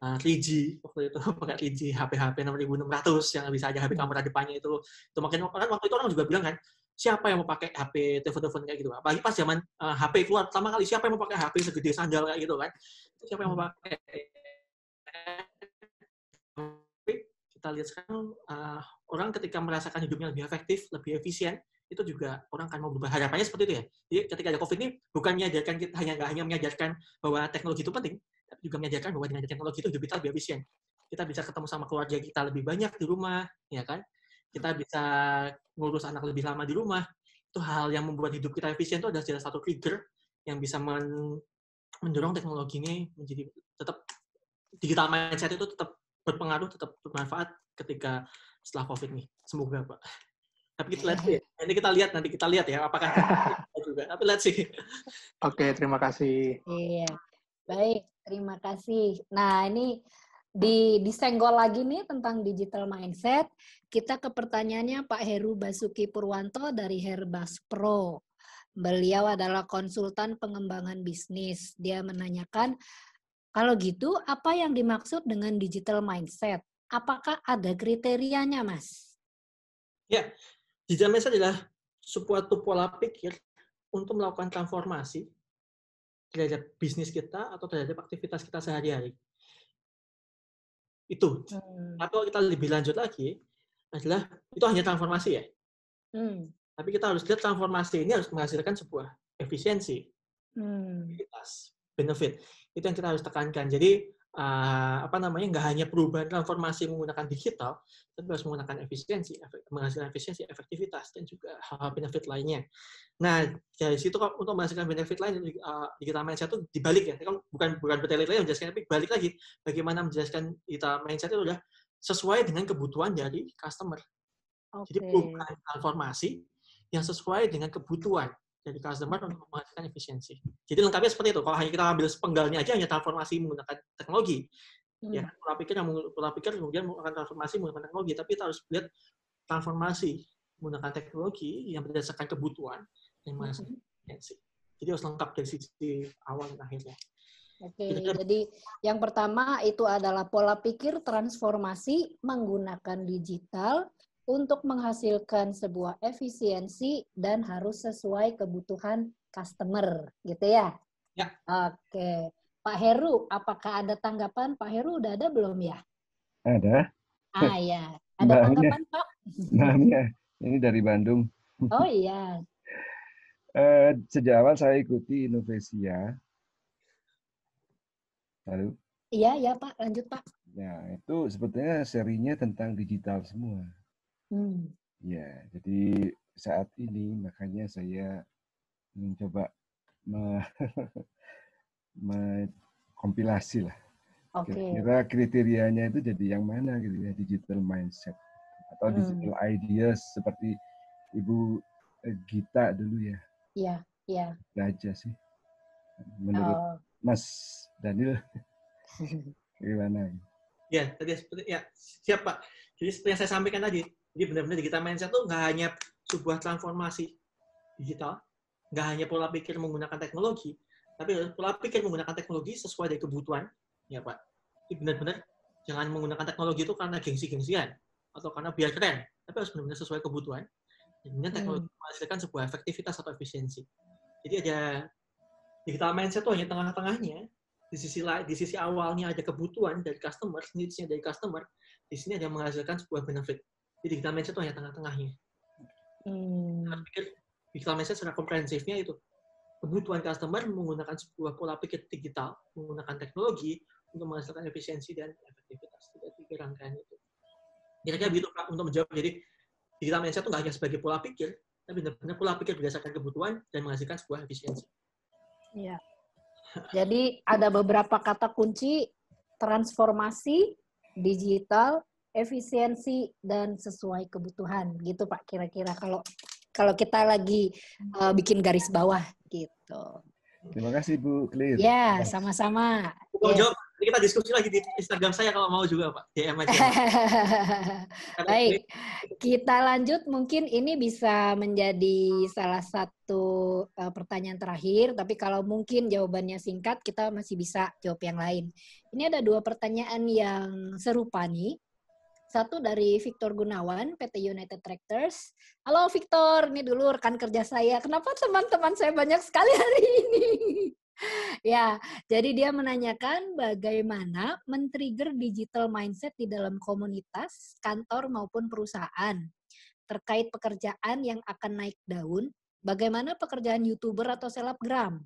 uh, ah, 3G waktu itu pakai 3G HP HP 6600 yang bisa aja HP kamera depannya itu itu makin kan waktu itu orang juga bilang kan siapa yang mau pakai HP telepon-telepon kayak gitu apalagi pas zaman uh, eh, HP keluar pertama kali siapa yang mau pakai HP segede sandal kayak gitu kan siapa yang mau pakai HP kita lihat sekarang uh, orang ketika merasakan hidupnya lebih efektif lebih efisien itu juga orang akan mau berubah harapannya seperti itu ya jadi ketika ada covid ini bukan menyadarkan kita hanya nggak hanya menyadarkan bahwa teknologi itu penting tapi juga menyadarkan bahwa dengan teknologi itu hidup kita lebih efisien kita bisa ketemu sama keluarga kita lebih banyak di rumah ya kan kita bisa ngurus anak lebih lama di rumah itu hal yang membuat hidup kita efisien itu adalah salah satu trigger yang bisa men mendorong teknologi ini menjadi tetap digital mindset itu tetap berpengaruh tetap bermanfaat ketika setelah covid nih semoga pak tapi kita lihat sih. ini kita lihat nanti kita lihat ya apakah juga. Tapi lihat sih. Oke, terima kasih. Iya. Baik, terima kasih. Nah, ini di disenggol lagi nih tentang digital mindset. Kita ke pertanyaannya Pak Heru Basuki Purwanto dari Herbas Pro. Beliau adalah konsultan pengembangan bisnis. Dia menanyakan, kalau gitu apa yang dimaksud dengan digital mindset? Apakah ada kriterianya, Mas? Ya, digital mindset adalah suatu pola pikir untuk melakukan transformasi terhadap bisnis kita atau terhadap aktivitas kita sehari-hari itu hmm. atau kita lebih lanjut lagi adalah itu hanya transformasi ya hmm. tapi kita harus lihat transformasi ini harus menghasilkan sebuah efisiensi hmm. benefit itu yang kita harus tekankan jadi uh, apa namanya nggak hanya perubahan transformasi menggunakan digital, tapi harus menggunakan efisiensi, efek, menghasilkan efisiensi, efektivitas, dan juga hal-hal benefit lainnya. Nah dari situ untuk menghasilkan benefit lain uh, digital mindset itu dibalik ya, kan bukan bukan betul-betul tele menjelaskan, tapi balik lagi bagaimana menjelaskan digital mindset itu udah sesuai dengan kebutuhan dari customer. Okay. Jadi perubahan transformasi yang sesuai dengan kebutuhan dari customer untuk menghasilkan efisiensi. Jadi lengkapnya seperti itu. Kalau hanya kita ambil sepenggalnya aja hanya transformasi menggunakan teknologi. Hmm. Ya, pola pikir yang pola pikir kemudian menggunakan transformasi menggunakan teknologi, tapi kita harus lihat transformasi menggunakan teknologi yang berdasarkan kebutuhan yang hmm. menghasilkan efisiensi. Jadi harus lengkap dari sisi awal dan akhirnya. Oke, okay, jadi yang pertama itu adalah pola pikir transformasi menggunakan digital untuk menghasilkan sebuah efisiensi dan harus sesuai kebutuhan customer, gitu ya? Ya. Oke. Pak Heru, apakah ada tanggapan? Pak Heru udah ada belum ya? Ada. Ah ya. Ada Mbak tanggapan, Pak? Mbak Mia, ini dari Bandung. Oh iya. Eh, sejak awal saya ikuti Innovesia. Lalu? Iya, ya Pak. Lanjut, Pak. Ya, itu sebetulnya serinya tentang digital semua. Hmm. Ya, jadi saat ini makanya saya mencoba mengkompilasi lah. Oke. kira kriterianya itu jadi yang mana gitu ya, digital mindset atau hmm. digital ideas seperti Ibu eh, Gita dulu ya. Iya, iya. Gajah sih menurut Oh. Mas Daniel gimana? Ya, tadi seperti ya siapa? Jadi seperti yang saya sampaikan tadi, jadi benar-benar digital mindset itu nggak hanya sebuah transformasi digital, nggak hanya pola pikir menggunakan teknologi, tapi pola pikir menggunakan teknologi sesuai dari kebutuhan, ya Pak. Jadi benar-benar jangan menggunakan teknologi itu karena gengsi-gengsian atau karena biar keren, tapi harus benar-benar sesuai kebutuhan. Dan hmm. teknologi hmm. menghasilkan sebuah efektivitas atau efisiensi. Jadi ada digital mindset itu hanya tengah-tengahnya. Di sisi lain, di sisi awalnya ada kebutuhan dari customer, needs-nya dari customer. Di sini ada menghasilkan sebuah benefit di digital mindset itu hanya tengah-tengahnya. Hmm. Saya nah, pikir digital mindset secara komprehensifnya itu kebutuhan customer menggunakan sebuah pola pikir digital, menggunakan teknologi untuk menghasilkan efisiensi dan efektivitas dari tiga rangkaian itu. Kira-kira begitu Pak untuk menjawab. Jadi digital mindset itu nggak hanya sebagai pola pikir, tapi benar-benar pola pikir berdasarkan kebutuhan dan menghasilkan sebuah efisiensi. Iya. Jadi ada beberapa kata kunci transformasi digital, efisiensi dan sesuai kebutuhan gitu Pak kira-kira kalau kalau kita lagi uh, bikin garis bawah gitu. Terima kasih Bu Clear. Ya, sama-sama. Kalau ya. jawab, kita diskusi lagi di Instagram saya kalau mau juga Pak. DM aja. Baik, kita lanjut. Mungkin ini bisa menjadi salah satu uh, pertanyaan terakhir, tapi kalau mungkin jawabannya singkat, kita masih bisa jawab yang lain. Ini ada dua pertanyaan yang serupa nih. Satu dari Victor Gunawan, PT United Tractors. Halo Victor, ini dulu rekan kerja saya. Kenapa teman-teman saya banyak sekali hari ini? ya, jadi dia menanyakan bagaimana men-trigger digital mindset di dalam komunitas, kantor maupun perusahaan terkait pekerjaan yang akan naik daun, bagaimana pekerjaan YouTuber atau selebgram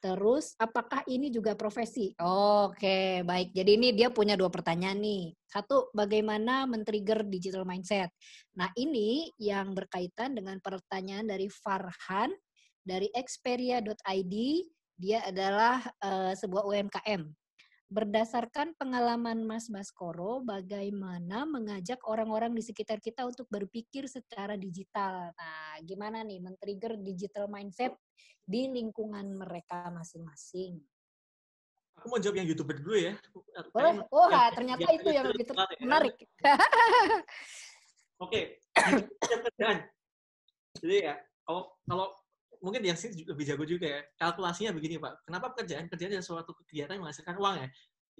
Terus, apakah ini juga profesi? Oke, baik. Jadi ini dia punya dua pertanyaan nih. Satu, bagaimana men-trigger digital mindset? Nah, ini yang berkaitan dengan pertanyaan dari Farhan dari Xperia.id. Dia adalah uh, sebuah UMKM berdasarkan pengalaman Mas Baskoro, bagaimana mengajak orang-orang di sekitar kita untuk berpikir secara digital. Nah, gimana nih men-trigger digital mindset di lingkungan mereka masing-masing? Aku mau jawab yang YouTuber dulu ya. Boleh. Oh, ya, ternyata yang, itu yang ya. menarik. Oke, okay. kerjaan. Jadi ya, kalau kalau mungkin yang sini lebih jago juga ya. Kalkulasinya begini Pak, kenapa pekerjaan kerjaan dan suatu kegiatan yang menghasilkan uang ya?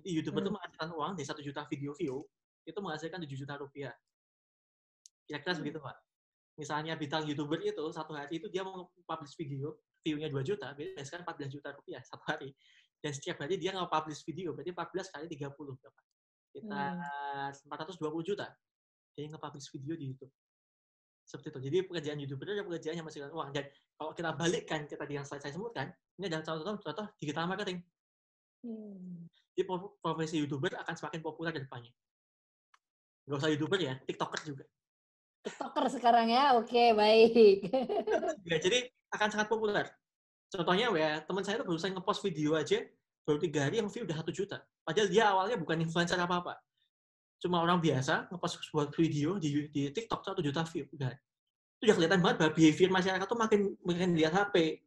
YouTuber itu hmm. menghasilkan uang dari satu juta video view itu menghasilkan tujuh juta rupiah. Kira-kira hmm. begitu Pak. Misalnya bintang YouTuber itu satu hari itu dia mau publish video, view-nya 2 juta, biasanya 14 kan juta rupiah satu hari. Dan setiap hari dia nggak publish video, berarti 14 kali 30 berapa? Kita hmm. 420 juta. Dia nge-publish video di YouTube seperti itu. Jadi pekerjaan youtuber adalah pekerjaan yang menghasilkan uang. Dan kalau kita balikkan ke tadi yang saya, saya sebutkan, ini adalah contoh-contoh contoh digital marketing. Hmm. Jadi profesi youtuber akan semakin populer ke depannya. Gak usah youtuber ya, tiktoker juga. Tiktoker sekarang ya, oke baik. ya, jadi akan sangat populer. Contohnya ya, teman saya tuh barusan ngepost video aja, baru tiga hari yang view udah satu juta. Padahal dia awalnya bukan influencer apa-apa cuma orang biasa ngepost sebuah video di, di TikTok satu juta view kan? itu udah kelihatan banget bahwa behavior masyarakat tuh makin makin lihat HP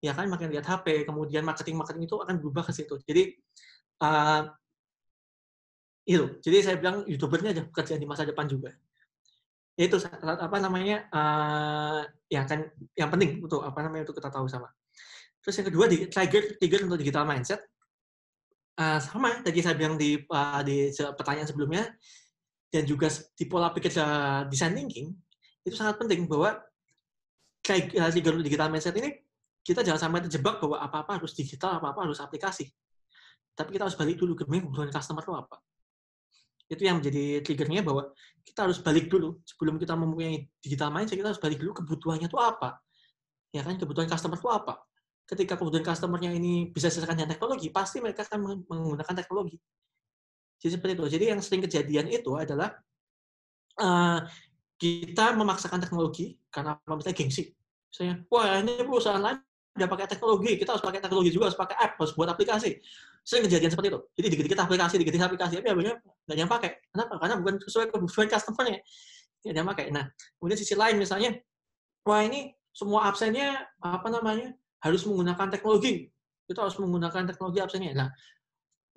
ya kan makin lihat HP kemudian marketing marketing itu akan berubah ke situ jadi uh, itu jadi saya bilang youtubernya aja pekerjaan di masa depan juga ya itu apa namanya uh, ya kan yang penting untuk apa namanya untuk kita tahu sama terus yang kedua di trigger trigger untuk digital mindset sama eh, sama tadi saya bilang di uh, di pertanyaan sebelumnya dan juga di pola pikir uh, design thinking itu sangat penting bahwa kayak uh, digital mindset ini kita jangan sampai terjebak bahwa apa-apa harus digital, apa-apa harus aplikasi. Tapi kita harus balik dulu ke kebutuhan customer itu apa. Itu yang menjadi triggernya bahwa kita harus balik dulu sebelum kita mempunyai digital mindset, kita harus balik dulu kebutuhannya itu apa. Ya kan kebutuhan customer itu apa ketika kemudian customernya ini bisa sesuaikan dengan teknologi, pasti mereka akan menggunakan teknologi. Jadi seperti itu. Jadi yang sering kejadian itu adalah uh, kita memaksakan teknologi karena misalnya gengsi. Misalnya, wah ini perusahaan lain udah pakai teknologi, kita harus pakai teknologi juga, harus pakai app, harus buat aplikasi. Sering kejadian seperti itu. Jadi dikit-dikit aplikasi, dikit-dikit aplikasi, tapi akhirnya nggak yang pakai. Kenapa? Karena bukan sesuai kebutuhan customernya. Nggak ada yang pakai. Nah, kemudian sisi lain misalnya, wah ini semua absennya apa namanya harus menggunakan teknologi. Kita harus menggunakan teknologi absennya. Nah,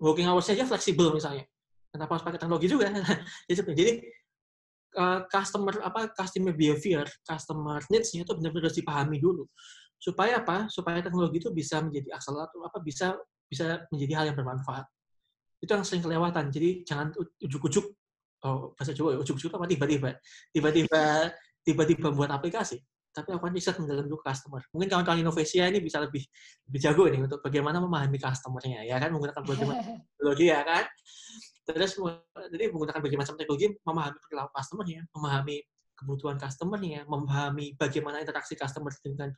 working hours saja fleksibel misalnya. Kenapa harus pakai teknologi juga? Ya jadi eh, customer apa customer behavior, customer needs-nya itu benar-benar harus dipahami dulu. Supaya apa? Supaya teknologi itu bisa menjadi atau apa bisa bisa menjadi hal yang bermanfaat. Itu yang sering kelewatan. Jadi jangan ujuk-ujuk oh, bahasa Jawa ya, ujuk-ujuk apa tiba-tiba. Tiba-tiba tiba-tiba buat aplikasi tapi aku kan riset mendalam dulu customer. Mungkin kawan-kawan Innovasia ini bisa lebih lebih jago nih untuk bagaimana memahami customernya ya kan menggunakan berbagai macam teknologi ya kan. Terus jadi menggunakan berbagai macam teknologi memahami perilaku customernya, memahami kebutuhan customer customernya, memahami bagaimana interaksi customer dengan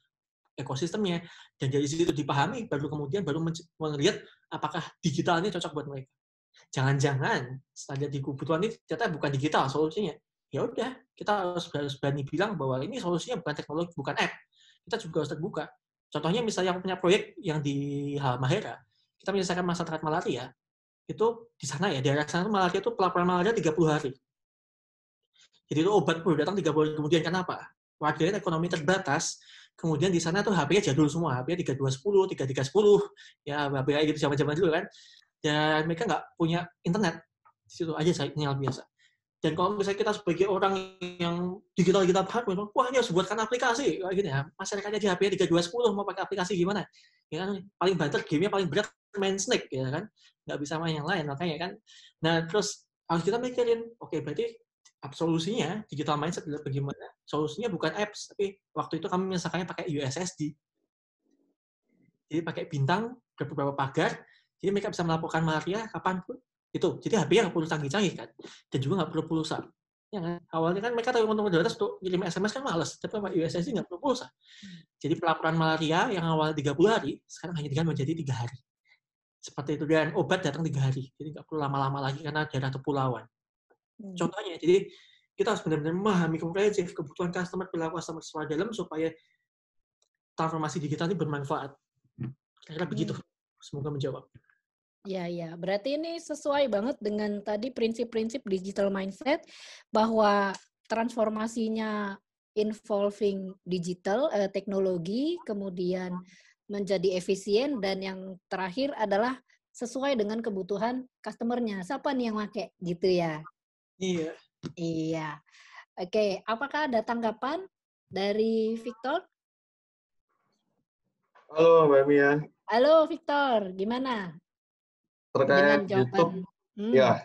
ekosistemnya dan dari situ dipahami baru kemudian baru melihat apakah digital ini cocok buat mereka. Jangan-jangan standar di kebutuhan ini ternyata bukan digital solusinya, ya udah kita harus, berani bilang bahwa ini solusinya bukan teknologi bukan app kita juga harus terbuka contohnya misalnya aku punya proyek yang di Halmahera kita menyelesaikan masalah malaria itu di sana ya di daerah sana malaria itu pelaporan malaria 30 hari jadi itu obat perlu datang 30 hari kemudian kenapa warganya ekonomi terbatas kemudian di sana tuh HP-nya jadul semua HP-nya 3210 3310 ya HP nya gitu zaman-zaman dulu kan dan mereka nggak punya internet di situ aja sinyal biasa dan kalau misalnya kita sebagai orang yang digital kita banget memang gitu. wah ini harus buatkan aplikasi kayak gini ya masyarakatnya di HP-nya 3210 mau pakai aplikasi gimana ya kan paling banter gamenya paling berat main Snake ya kan nggak bisa main yang lain makanya kan nah terus harus kita mikirin oke okay, berarti solusinya digital mindset adalah bagaimana solusinya bukan apps tapi waktu itu kami misalkannya pakai USSD jadi pakai bintang beberapa pagar jadi mereka bisa melaporkan malaria kapanpun itu. Jadi hp yang nggak perlu canggih-canggih kan. Dan juga nggak perlu pulsa. Ya kan? Awalnya kan mereka tahu untuk teman daerah untuk ngirim SMS kan males. Tapi sama USSD nggak perlu pulsa. Jadi pelaporan malaria yang awalnya 30 hari, sekarang hanya dengan menjadi tiga hari. Seperti itu. Dan obat datang tiga hari. Jadi nggak perlu lama-lama lagi karena daerah kepulauan. Hmm. Contohnya, jadi kita harus benar-benar memahami komprehensif kebutuhan customer pelaku customer secara dalam supaya transformasi digital ini bermanfaat. Kira-kira hmm. begitu. Semoga menjawab. Ya, ya. Berarti ini sesuai banget dengan tadi prinsip-prinsip digital mindset bahwa transformasinya involving digital eh, teknologi, kemudian menjadi efisien dan yang terakhir adalah sesuai dengan kebutuhan customernya. Siapa nih yang pakai gitu ya? Iya. Iya. Oke, apakah ada tanggapan dari Victor? Halo, Mbak Mia. Halo, Victor. Gimana? terkait YouTube, hmm. ya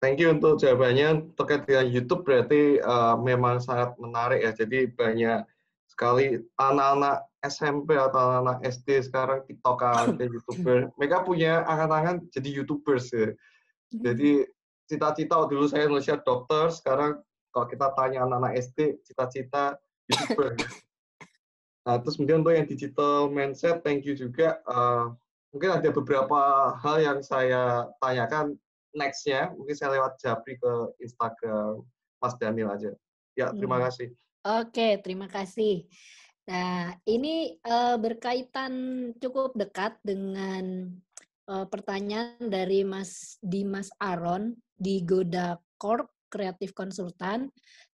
thank you untuk jawabannya terkait dengan YouTube berarti uh, memang sangat menarik ya. Jadi banyak sekali anak-anak SMP atau anak, -anak SD sekarang TikTokan dan YouTuber. Mereka punya angan-angan jadi YouTubers ya. Hmm. Jadi cita-cita waktu dulu saya nulisnya dokter, sekarang kalau kita tanya anak-anak SD cita-cita YouTuber. Nah, terus kemudian untuk yang digital mindset, thank you juga. Uh, mungkin ada beberapa hal yang saya tanyakan nextnya mungkin saya lewat Jabri ke Instagram Mas Daniel aja ya hmm. terima hmm. kasih oke terima kasih nah ini uh, berkaitan cukup dekat dengan uh, pertanyaan dari Mas Dimas Aron di Goda Corp kreatif konsultan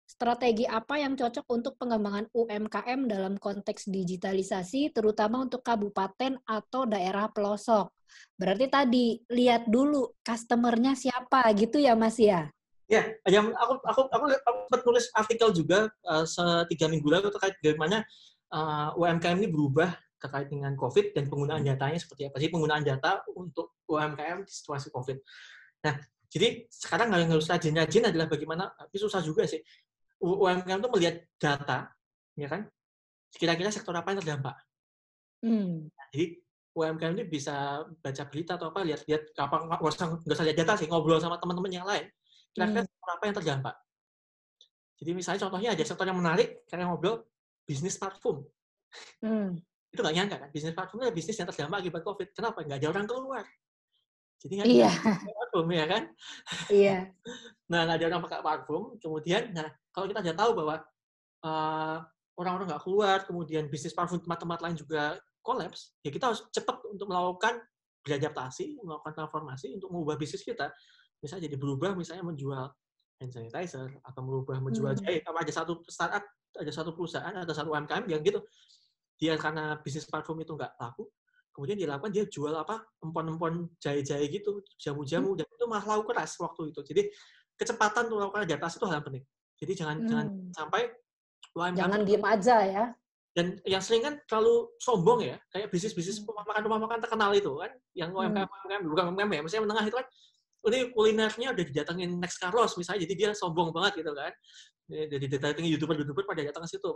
strategi apa yang cocok untuk pengembangan UMKM dalam konteks digitalisasi, terutama untuk kabupaten atau daerah pelosok. Berarti tadi lihat dulu customernya siapa gitu ya Mas ya? Ya, yang aku aku aku, aku sempat nulis artikel juga uh, eh, setiga minggu lalu terkait bagaimana uh, eh, UMKM ini berubah terkait dengan COVID dan penggunaan hmm. datanya seperti apa sih penggunaan data untuk UMKM di situasi COVID. Nah, jadi sekarang yang harus rajin-rajin adalah bagaimana, tapi susah juga sih. UMKM itu melihat data, ya kan? Kira-kira sektor apa yang terdampak? Hmm. Nah, jadi UMKM ini bisa baca berita atau apa, lihat-lihat apa nggak usah nggak usah lihat data sih, ngobrol sama teman-teman yang lain. Kira-kira hmm. sektor apa yang terdampak? Jadi misalnya contohnya aja sektor yang menarik, karena ngobrol bisnis parfum. Hmm. itu nggak nyangka kan, bisnis parfum itu bisnis yang terdampak akibat COVID. Kenapa? Nggak ada orang keluar. Jadi nggak kan iya. parfum ya kan? Iya. Nah, ada nah, orang pakai parfum, kemudian, nah, kalau kita sudah tahu bahwa orang eh, orang-orang nggak keluar, kemudian bisnis parfum tempat-tempat lain juga kolaps, ya kita harus cepat untuk melakukan beradaptasi, melakukan transformasi untuk mengubah bisnis kita. Misalnya jadi berubah, misalnya menjual hand sanitizer, atau merubah menjual hmm. jahit, ada satu startup, ada satu perusahaan, ada satu UMKM yang gitu. Dia karena bisnis parfum itu nggak laku, kemudian dilakukan dia jual apa empon-empon jahe-jahe gitu jamu-jamu hmm. dan itu malah laku keras waktu itu jadi kecepatan untuk melakukan adaptasi itu hal yang penting. Jadi jangan hmm. jangan sampai UMKM jangan diem aja ya. Dan yang sering kan terlalu sombong ya, kayak bisnis-bisnis rumah hmm. makan rumah makan terkenal itu kan, yang UMKM, hmm. UMKM bukan UMKM ya, misalnya menengah itu kan ini kulinernya udah didatengin Next Carlos misalnya, jadi dia sombong banget gitu kan. Jadi didatengin youtuber-youtuber pada datang ke situ.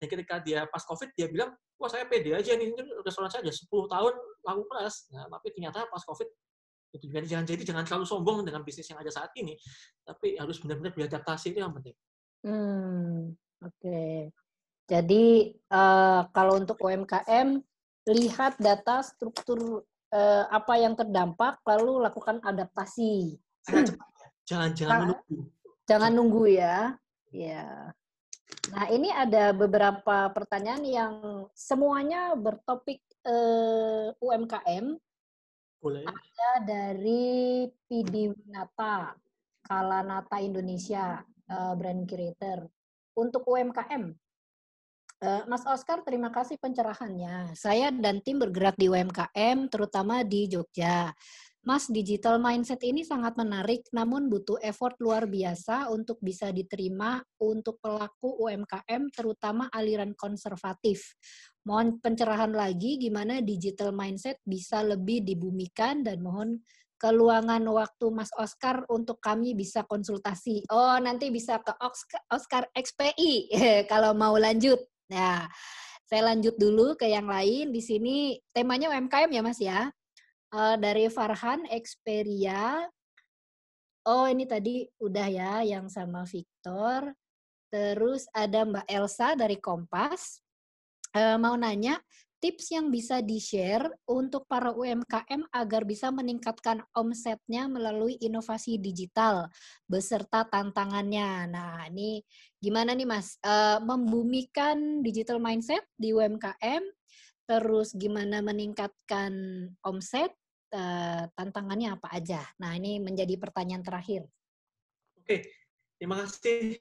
Dan ketika dia pas COVID, dia bilang, wah saya pede aja nih, restoran saya udah 10 tahun laku keras. Nah, tapi ternyata pas COVID itu jangan jadi jangan terlalu sombong dengan bisnis yang ada saat ini, tapi harus benar-benar beradaptasi itu yang penting. Hmm, oke. Okay. Jadi uh, kalau untuk UMKM lihat data struktur uh, apa yang terdampak lalu lakukan adaptasi. Jangan jangan nah, menunggu. Jangan nunggu ya. Ya. Nah, ini ada beberapa pertanyaan yang semuanya bertopik uh, eh, UMKM, boleh. Ada dari PD Winata, Kalanata Indonesia, eh, brand creator. Untuk UMKM, eh, Mas Oscar, terima kasih pencerahannya. Saya dan tim bergerak di UMKM, terutama di Jogja. Mas, digital mindset ini sangat menarik, namun butuh effort luar biasa untuk bisa diterima untuk pelaku UMKM, terutama aliran konservatif. Mohon pencerahan lagi gimana digital mindset bisa lebih dibumikan dan mohon keluangan waktu Mas Oscar untuk kami bisa konsultasi. Oh, nanti bisa ke Oscar XPI kalau mau lanjut. Nah, saya lanjut dulu ke yang lain. Di sini temanya UMKM ya, Mas ya uh, dari Farhan Xperia. Oh, ini tadi udah ya yang sama Victor. Terus ada Mbak Elsa dari Kompas. Uh, mau nanya, tips yang bisa di-share untuk para UMKM agar bisa meningkatkan omsetnya melalui inovasi digital beserta tantangannya. Nah, ini gimana nih Mas? Uh, membumikan digital mindset di UMKM, terus gimana meningkatkan omset, Eh, tantangannya apa aja? Nah, ini menjadi pertanyaan terakhir. Oke, terima kasih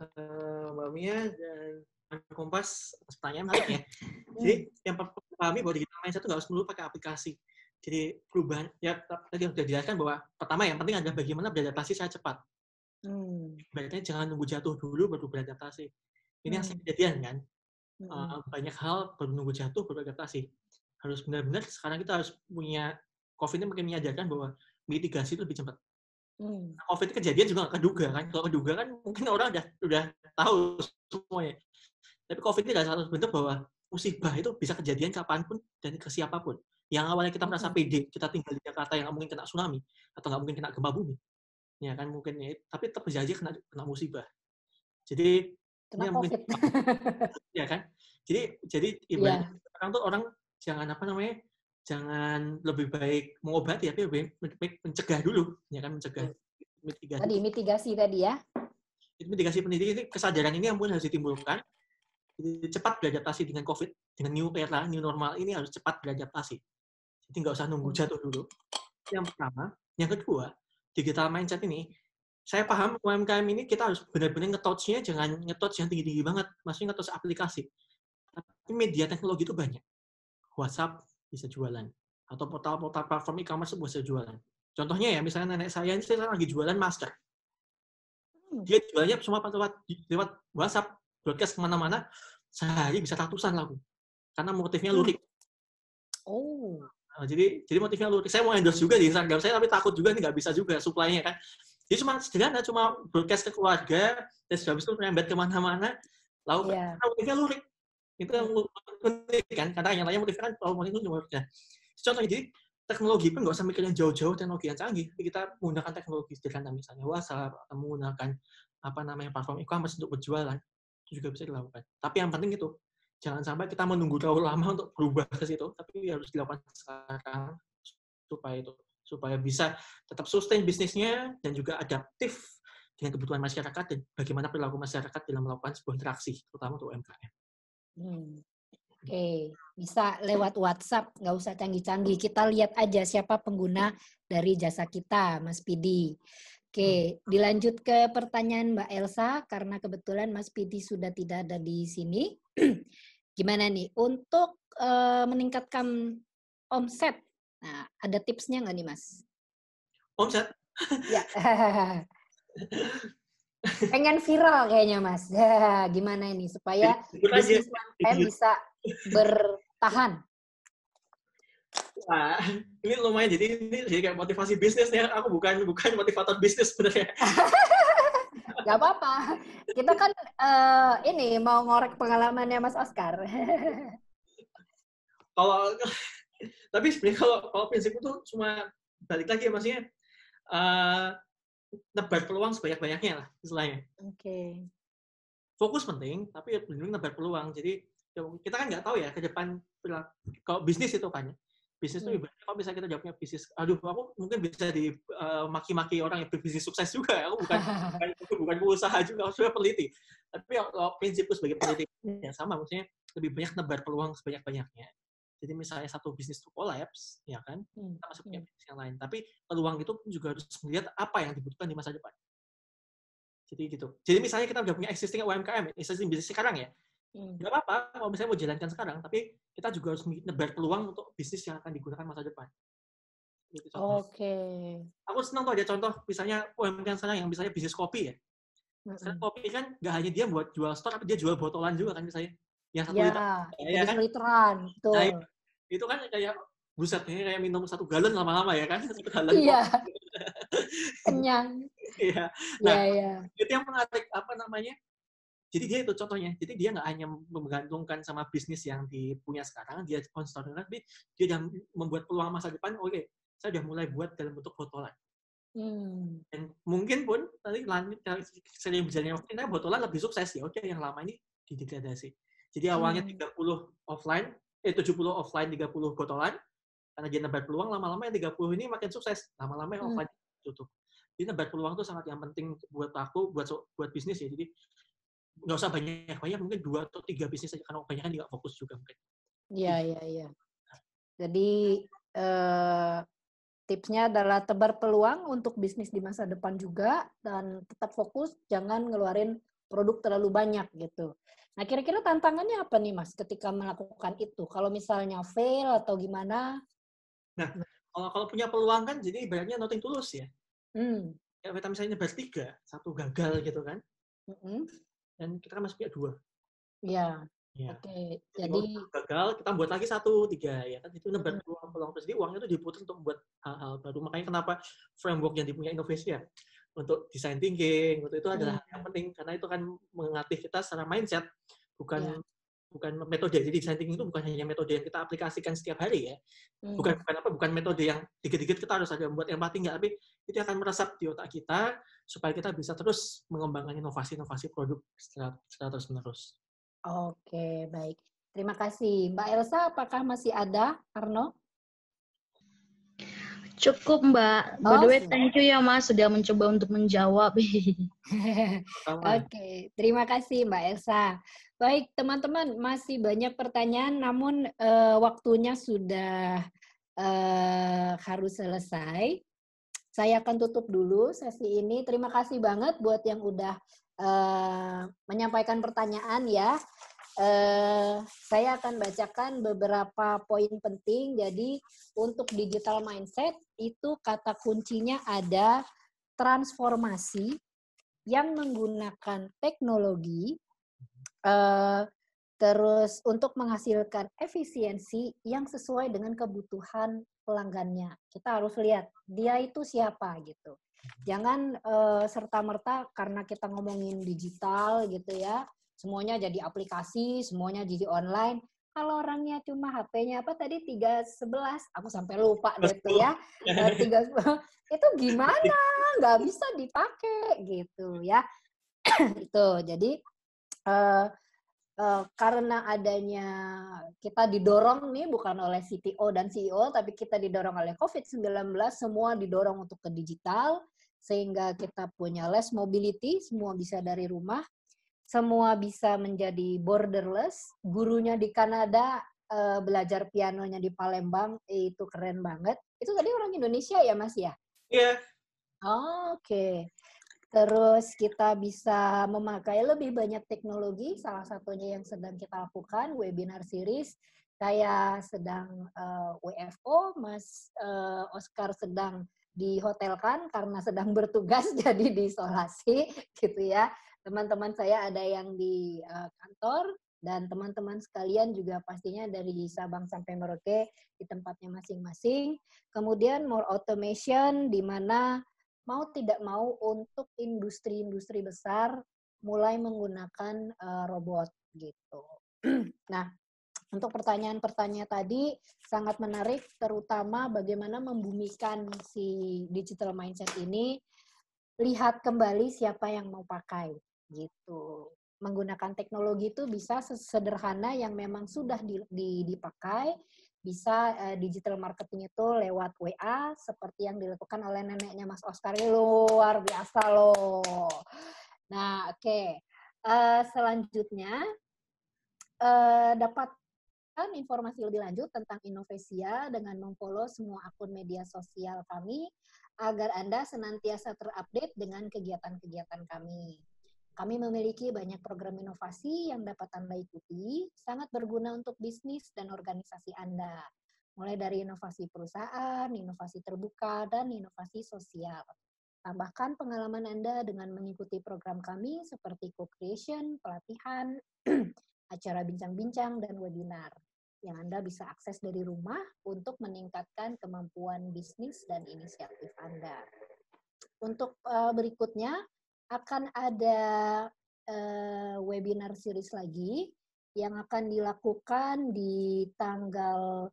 eh, Mbak Mia dan Kompas pertanyaan menarik ya. Hmm. Jadi yang perlu pahami bahwa digital mindset itu nggak harus melulu pakai aplikasi. Jadi perubahan ya tadi yang sudah dijelaskan bahwa pertama yang penting adalah bagaimana beradaptasi secara cepat. Hmm. Berarti jangan nunggu jatuh dulu baru beradaptasi. Ini hmm. yang kejadian kan. Hmm. Uh, banyak hal baru nunggu jatuh baru adaptasi harus benar-benar sekarang kita harus punya COVID ini makin menyadarkan bahwa mitigasi itu lebih cepat. Hmm. COVID kejadian juga nggak keduga kan. Kalau keduga kan mungkin orang udah udah tahu semuanya. Tapi COVID ini adalah satu bentuk bahwa musibah itu bisa kejadian kapanpun dan ke siapapun. Yang awalnya kita merasa hmm. pede, kita tinggal di Jakarta yang nggak mungkin kena tsunami atau nggak mungkin kena gempa bumi, ya kan mungkin ya. Tapi tetap saja kena, kena musibah. Jadi kena ini ya COVID. mungkin, ya kan. Jadi jadi iya. ibaratnya yeah. sekarang tuh orang jangan apa namanya jangan lebih baik mengobati tapi lebih baik mencegah dulu ya kan mencegah iya. mitigasi tadi mitigasi tadi ya mitigasi pendidikan kesadaran ini yang pun harus ditimbulkan cepat beradaptasi dengan covid dengan new era new normal ini harus cepat beradaptasi jadi nggak usah nunggu hmm. jatuh dulu yang pertama yang kedua digital mindset ini saya paham UMKM ini kita harus benar-benar ngetouchnya jangan ngetouch yang tinggi-tinggi banget maksudnya ngetouch aplikasi tapi media teknologi itu banyak WhatsApp bisa jualan atau portal-portal platform e-commerce bisa jualan. Contohnya ya, misalnya nenek saya ini sekarang lagi jualan masker. Hmm. Dia jualnya semua lewat lewat WhatsApp, broadcast kemana-mana, sehari bisa ratusan lagu. Karena motifnya hmm. lurik. Oh. Nah, jadi jadi motifnya lurik. Saya mau endorse juga di Instagram saya, tapi takut juga nih nggak bisa juga supply-nya kan. Jadi cuma sederhana, cuma broadcast ke keluarga, terus habis itu merembet kemana-mana, lalu yeah. motifnya lurik itu yang penting kan, katanya. yang motivnya kan tahu mau itu sebenarnya. Contohnya, jadi teknologi pun nggak usah mikir yang jauh-jauh teknologi yang canggih. Kita menggunakan teknologi sederhana misalnya WhatsApp atau menggunakan apa namanya platform e-commerce untuk berjualan itu juga bisa dilakukan. Tapi yang penting itu jangan sampai kita menunggu terlalu lama untuk berubah ke situ, tapi harus dilakukan sekarang supaya itu supaya bisa tetap sustain bisnisnya dan juga adaptif dengan kebutuhan masyarakat dan bagaimana perilaku masyarakat dalam melakukan sebuah interaksi, terutama untuk UMKM. Hmm. Oke, okay. bisa lewat WhatsApp, nggak usah canggih-canggih. Kita lihat aja siapa pengguna dari jasa kita, Mas Pidi. Oke, hmm. dilanjut ke pertanyaan Mbak Elsa karena kebetulan Mas Pidi sudah tidak ada di sini. Gimana nih untuk uh, meningkatkan omset? Nah, ada tipsnya nggak nih Mas? Omset? ya. Pengen viral kayaknya Mas. gimana ini supaya bisnis UMKM bisa bertahan? Wah, ini lumayan jadi ini jadi kayak motivasi bisnis ya. Aku bukan bukan motivator bisnis sebenarnya. Gak apa-apa. Kita kan uh, ini mau ngorek pengalamannya Mas Oscar. kalau tapi sebenarnya kalau kalau prinsipku tuh cuma balik lagi ya maksudnya uh, nebar peluang sebanyak-banyaknya lah istilahnya. Oke. Okay. Fokus penting, tapi benar nebar peluang. Jadi ya, kita kan nggak tahu ya ke depan kalau bisnis itu kan ya. bisnis itu hmm. kalau misalnya kita jawabnya bisnis aduh aku mungkin bisa di uh, maki-maki orang yang berbisnis sukses juga aku bukan bukan, bukan pengusaha juga aku sudah peneliti tapi ya, kalau prinsipku sebagai peneliti yang sama maksudnya lebih banyak nebar peluang sebanyak-banyaknya jadi misalnya satu bisnis itu kolaps, ya kan, hmm. kita masih punya hmm. bisnis yang lain. Tapi peluang itu juga harus melihat apa yang dibutuhkan di masa depan. Jadi gitu. Jadi misalnya kita udah punya existing UMKM, existing bisnis sekarang ya, hmm. nggak apa-apa kalau misalnya mau jalankan sekarang, tapi kita juga harus nebar peluang untuk bisnis yang akan digunakan masa depan. Gitu, Oke. Okay. Aku senang tuh ada contoh, misalnya UMKM sekarang yang misalnya bisnis kopi ya. Sekarang kopi kan nggak hanya dia buat jual store, tapi dia jual botolan juga kan misalnya yang satu ya, liter ya kan literan itu Nah, itu kan kayak buset ini kayak minum satu galon lama-lama ya kan satu galon iya kenyang iya ya, nah ya, ya. itu yang menarik apa namanya jadi dia itu contohnya jadi dia nggak hanya menggantungkan sama bisnis yang dipunya sekarang dia konsisten tapi dia udah membuat peluang masa depan oke okay, saya udah mulai buat dalam bentuk botolan hmm. dan mungkin pun nanti lanjut sering berjalannya waktu ini botolan lebih sukses ya oke okay, yang lama ini didegradasi jadi awalnya hmm. 30 offline, eh 70 offline 30 gotolan. Karena dia nebar peluang lama-lama yang 30 ini makin sukses, lama-lama yang hmm. offline hmm. tutup. Jadi nebar peluang itu sangat yang penting buat aku, buat buat bisnis ya. Jadi nggak usah banyak banyak mungkin dua atau tiga bisnis aja karena banyak kan juga fokus juga mungkin. Iya gitu. iya iya. Jadi eh, tipsnya adalah tebar peluang untuk bisnis di masa depan juga dan tetap fokus, jangan ngeluarin produk terlalu banyak gitu. Nah, kira-kira tantangannya apa nih Mas ketika melakukan itu? Kalau misalnya fail atau gimana? Nah, kalau, kalau punya peluang kan jadi banyaknya noting tulus ya. Hmm. Ya, kita misalnya nyebar tiga, satu gagal gitu kan. Hmm. Dan kita kan masih punya dua. Iya. Ya. Oke, okay. jadi, jadi gagal kita buat lagi satu tiga ya kan itu nebar hmm. peluang peluang jadi uangnya itu diputar untuk buat hal-hal baru makanya kenapa framework yang dipunya inovasi ya untuk desain thinking untuk itu adalah hmm. yang penting karena itu kan mengatih kita secara mindset bukan yeah bukan metode jadi desain thinking itu bukan hanya metode yang kita aplikasikan setiap hari ya hmm. bukan bukan apa bukan metode yang dikit-dikit kita harus ada membuat empati penting tapi itu akan meresap di otak kita supaya kita bisa terus mengembangkan inovasi-inovasi produk secara, secara terus menerus oke baik terima kasih mbak Elsa apakah masih ada Arno Cukup Mbak. By the way, oh. thank you ya Mas sudah mencoba untuk menjawab. Oke, okay. terima kasih Mbak Elsa. Baik teman-teman, masih banyak pertanyaan, namun uh, waktunya sudah uh, harus selesai. Saya akan tutup dulu sesi ini. Terima kasih banget buat yang udah uh, menyampaikan pertanyaan ya. Eh, saya akan bacakan beberapa poin penting. Jadi untuk digital mindset itu kata kuncinya ada transformasi yang menggunakan teknologi eh, terus untuk menghasilkan efisiensi yang sesuai dengan kebutuhan pelanggannya. Kita harus lihat dia itu siapa gitu. Jangan uh, eh, serta merta karena kita ngomongin digital gitu ya, semuanya jadi aplikasi, semuanya jadi online. Kalau orangnya cuma HP-nya apa tadi 311, aku sampai lupa gitu ya. 310 eh, itu gimana? Nggak bisa dipakai gitu ya. itu jadi uh, uh, karena adanya kita didorong nih bukan oleh CTO dan CEO tapi kita didorong oleh COVID-19 semua didorong untuk ke digital sehingga kita punya less mobility semua bisa dari rumah semua bisa menjadi borderless. Gurunya di Kanada uh, belajar pianonya di Palembang eh, itu keren banget. Itu tadi orang Indonesia ya Mas ya? Iya. Yeah. Oh, Oke. Okay. Terus kita bisa memakai lebih banyak teknologi, salah satunya yang sedang kita lakukan webinar series. Saya sedang uh, eh, WFO, Mas uh, Oscar sedang dihotelkan karena sedang bertugas jadi diisolasi gitu ya teman-teman saya ada yang di uh, kantor dan teman-teman sekalian juga pastinya dari Sabang sampai Merauke di tempatnya masing-masing. Kemudian more automation di mana mau tidak mau untuk industri-industri besar mulai menggunakan uh, robot gitu. nah, untuk pertanyaan-pertanyaan tadi sangat menarik terutama bagaimana membumikan si digital mindset ini lihat kembali siapa yang mau pakai gitu menggunakan teknologi itu bisa sederhana yang memang sudah di, di, dipakai bisa eh, digital marketing itu lewat WA seperti yang dilakukan oleh neneknya Mas Oscar ini luar biasa loh. Nah, oke. Okay. Eh, selanjutnya uh, dapatkan informasi lebih lanjut tentang Innovesia dengan memfollow semua akun media sosial kami agar Anda senantiasa terupdate dengan kegiatan-kegiatan kami. Kami memiliki banyak program inovasi yang dapat Anda ikuti, sangat berguna untuk bisnis dan organisasi Anda. Mulai dari inovasi perusahaan, inovasi terbuka, dan inovasi sosial. Tambahkan pengalaman Anda dengan mengikuti program kami seperti co-creation, pelatihan, acara bincang-bincang, dan webinar yang Anda bisa akses dari rumah untuk meningkatkan kemampuan bisnis dan inisiatif Anda. Untuk eh, berikutnya, akan ada uh, webinar series lagi yang akan dilakukan di tanggal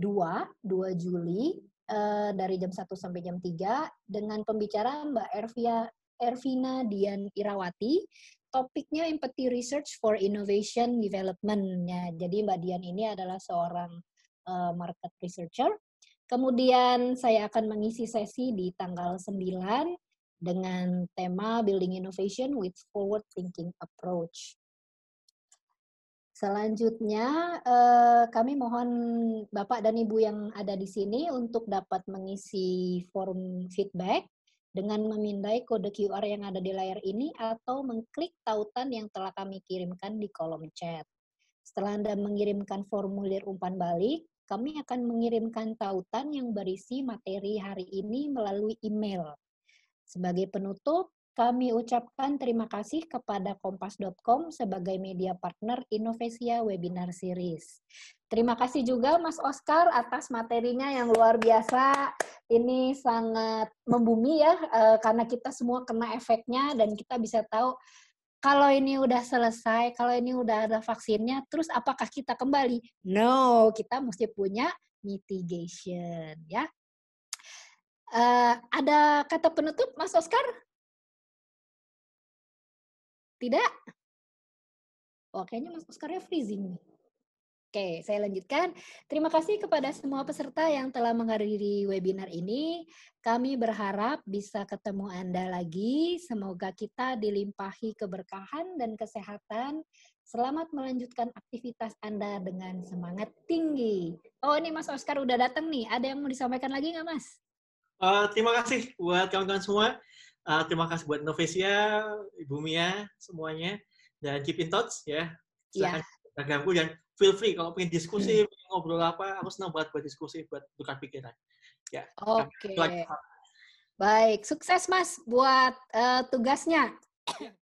2, 2 Juli uh, dari jam 1 sampai jam 3 dengan pembicara Mbak Ervia Ervina Dian Irawati. Topiknya Empathy Research for Innovation Development. Ya, jadi Mbak Dian ini adalah seorang uh, market researcher. Kemudian saya akan mengisi sesi di tanggal 9 dengan tema Building Innovation with Forward Thinking Approach. Selanjutnya, eh, kami mohon Bapak dan Ibu yang ada di sini untuk dapat mengisi forum feedback dengan memindai kode QR yang ada di layar ini atau mengklik tautan yang telah kami kirimkan di kolom chat. Setelah Anda mengirimkan formulir umpan balik, kami akan mengirimkan tautan yang berisi materi hari ini melalui email sebagai penutup, kami ucapkan terima kasih kepada Kompas.com sebagai media partner Innovesia Webinar Series. Terima kasih juga Mas Oscar atas materinya yang luar biasa. Ini sangat membumi ya, eh, karena kita semua kena efeknya dan kita bisa tahu kalau ini udah selesai, kalau ini udah ada vaksinnya, terus apakah kita kembali? No, kita mesti punya mitigation ya. Uh, ada kata penutup, Mas Oscar? Tidak? Oh, kayaknya Mas Oscarnya freezing nih. Oke, saya lanjutkan. Terima kasih kepada semua peserta yang telah menghadiri webinar ini. Kami berharap bisa ketemu Anda lagi. Semoga kita dilimpahi keberkahan dan kesehatan. Selamat melanjutkan aktivitas Anda dengan semangat tinggi. Oh, ini Mas Oscar udah datang nih. Ada yang mau disampaikan lagi nggak, Mas? Uh, terima kasih buat kawan-kawan semua. Uh, terima kasih buat Novesia, Ibu Mia, semuanya. Dan keep in touch ya. Iya. Silahkan yeah. dan feel free kalau pengen diskusi, mm. pengen ngobrol apa, aku senang buat buat diskusi, buat tukar pikiran. Ya. Oke. Okay. Baik, sukses Mas buat uh, tugasnya. Ya.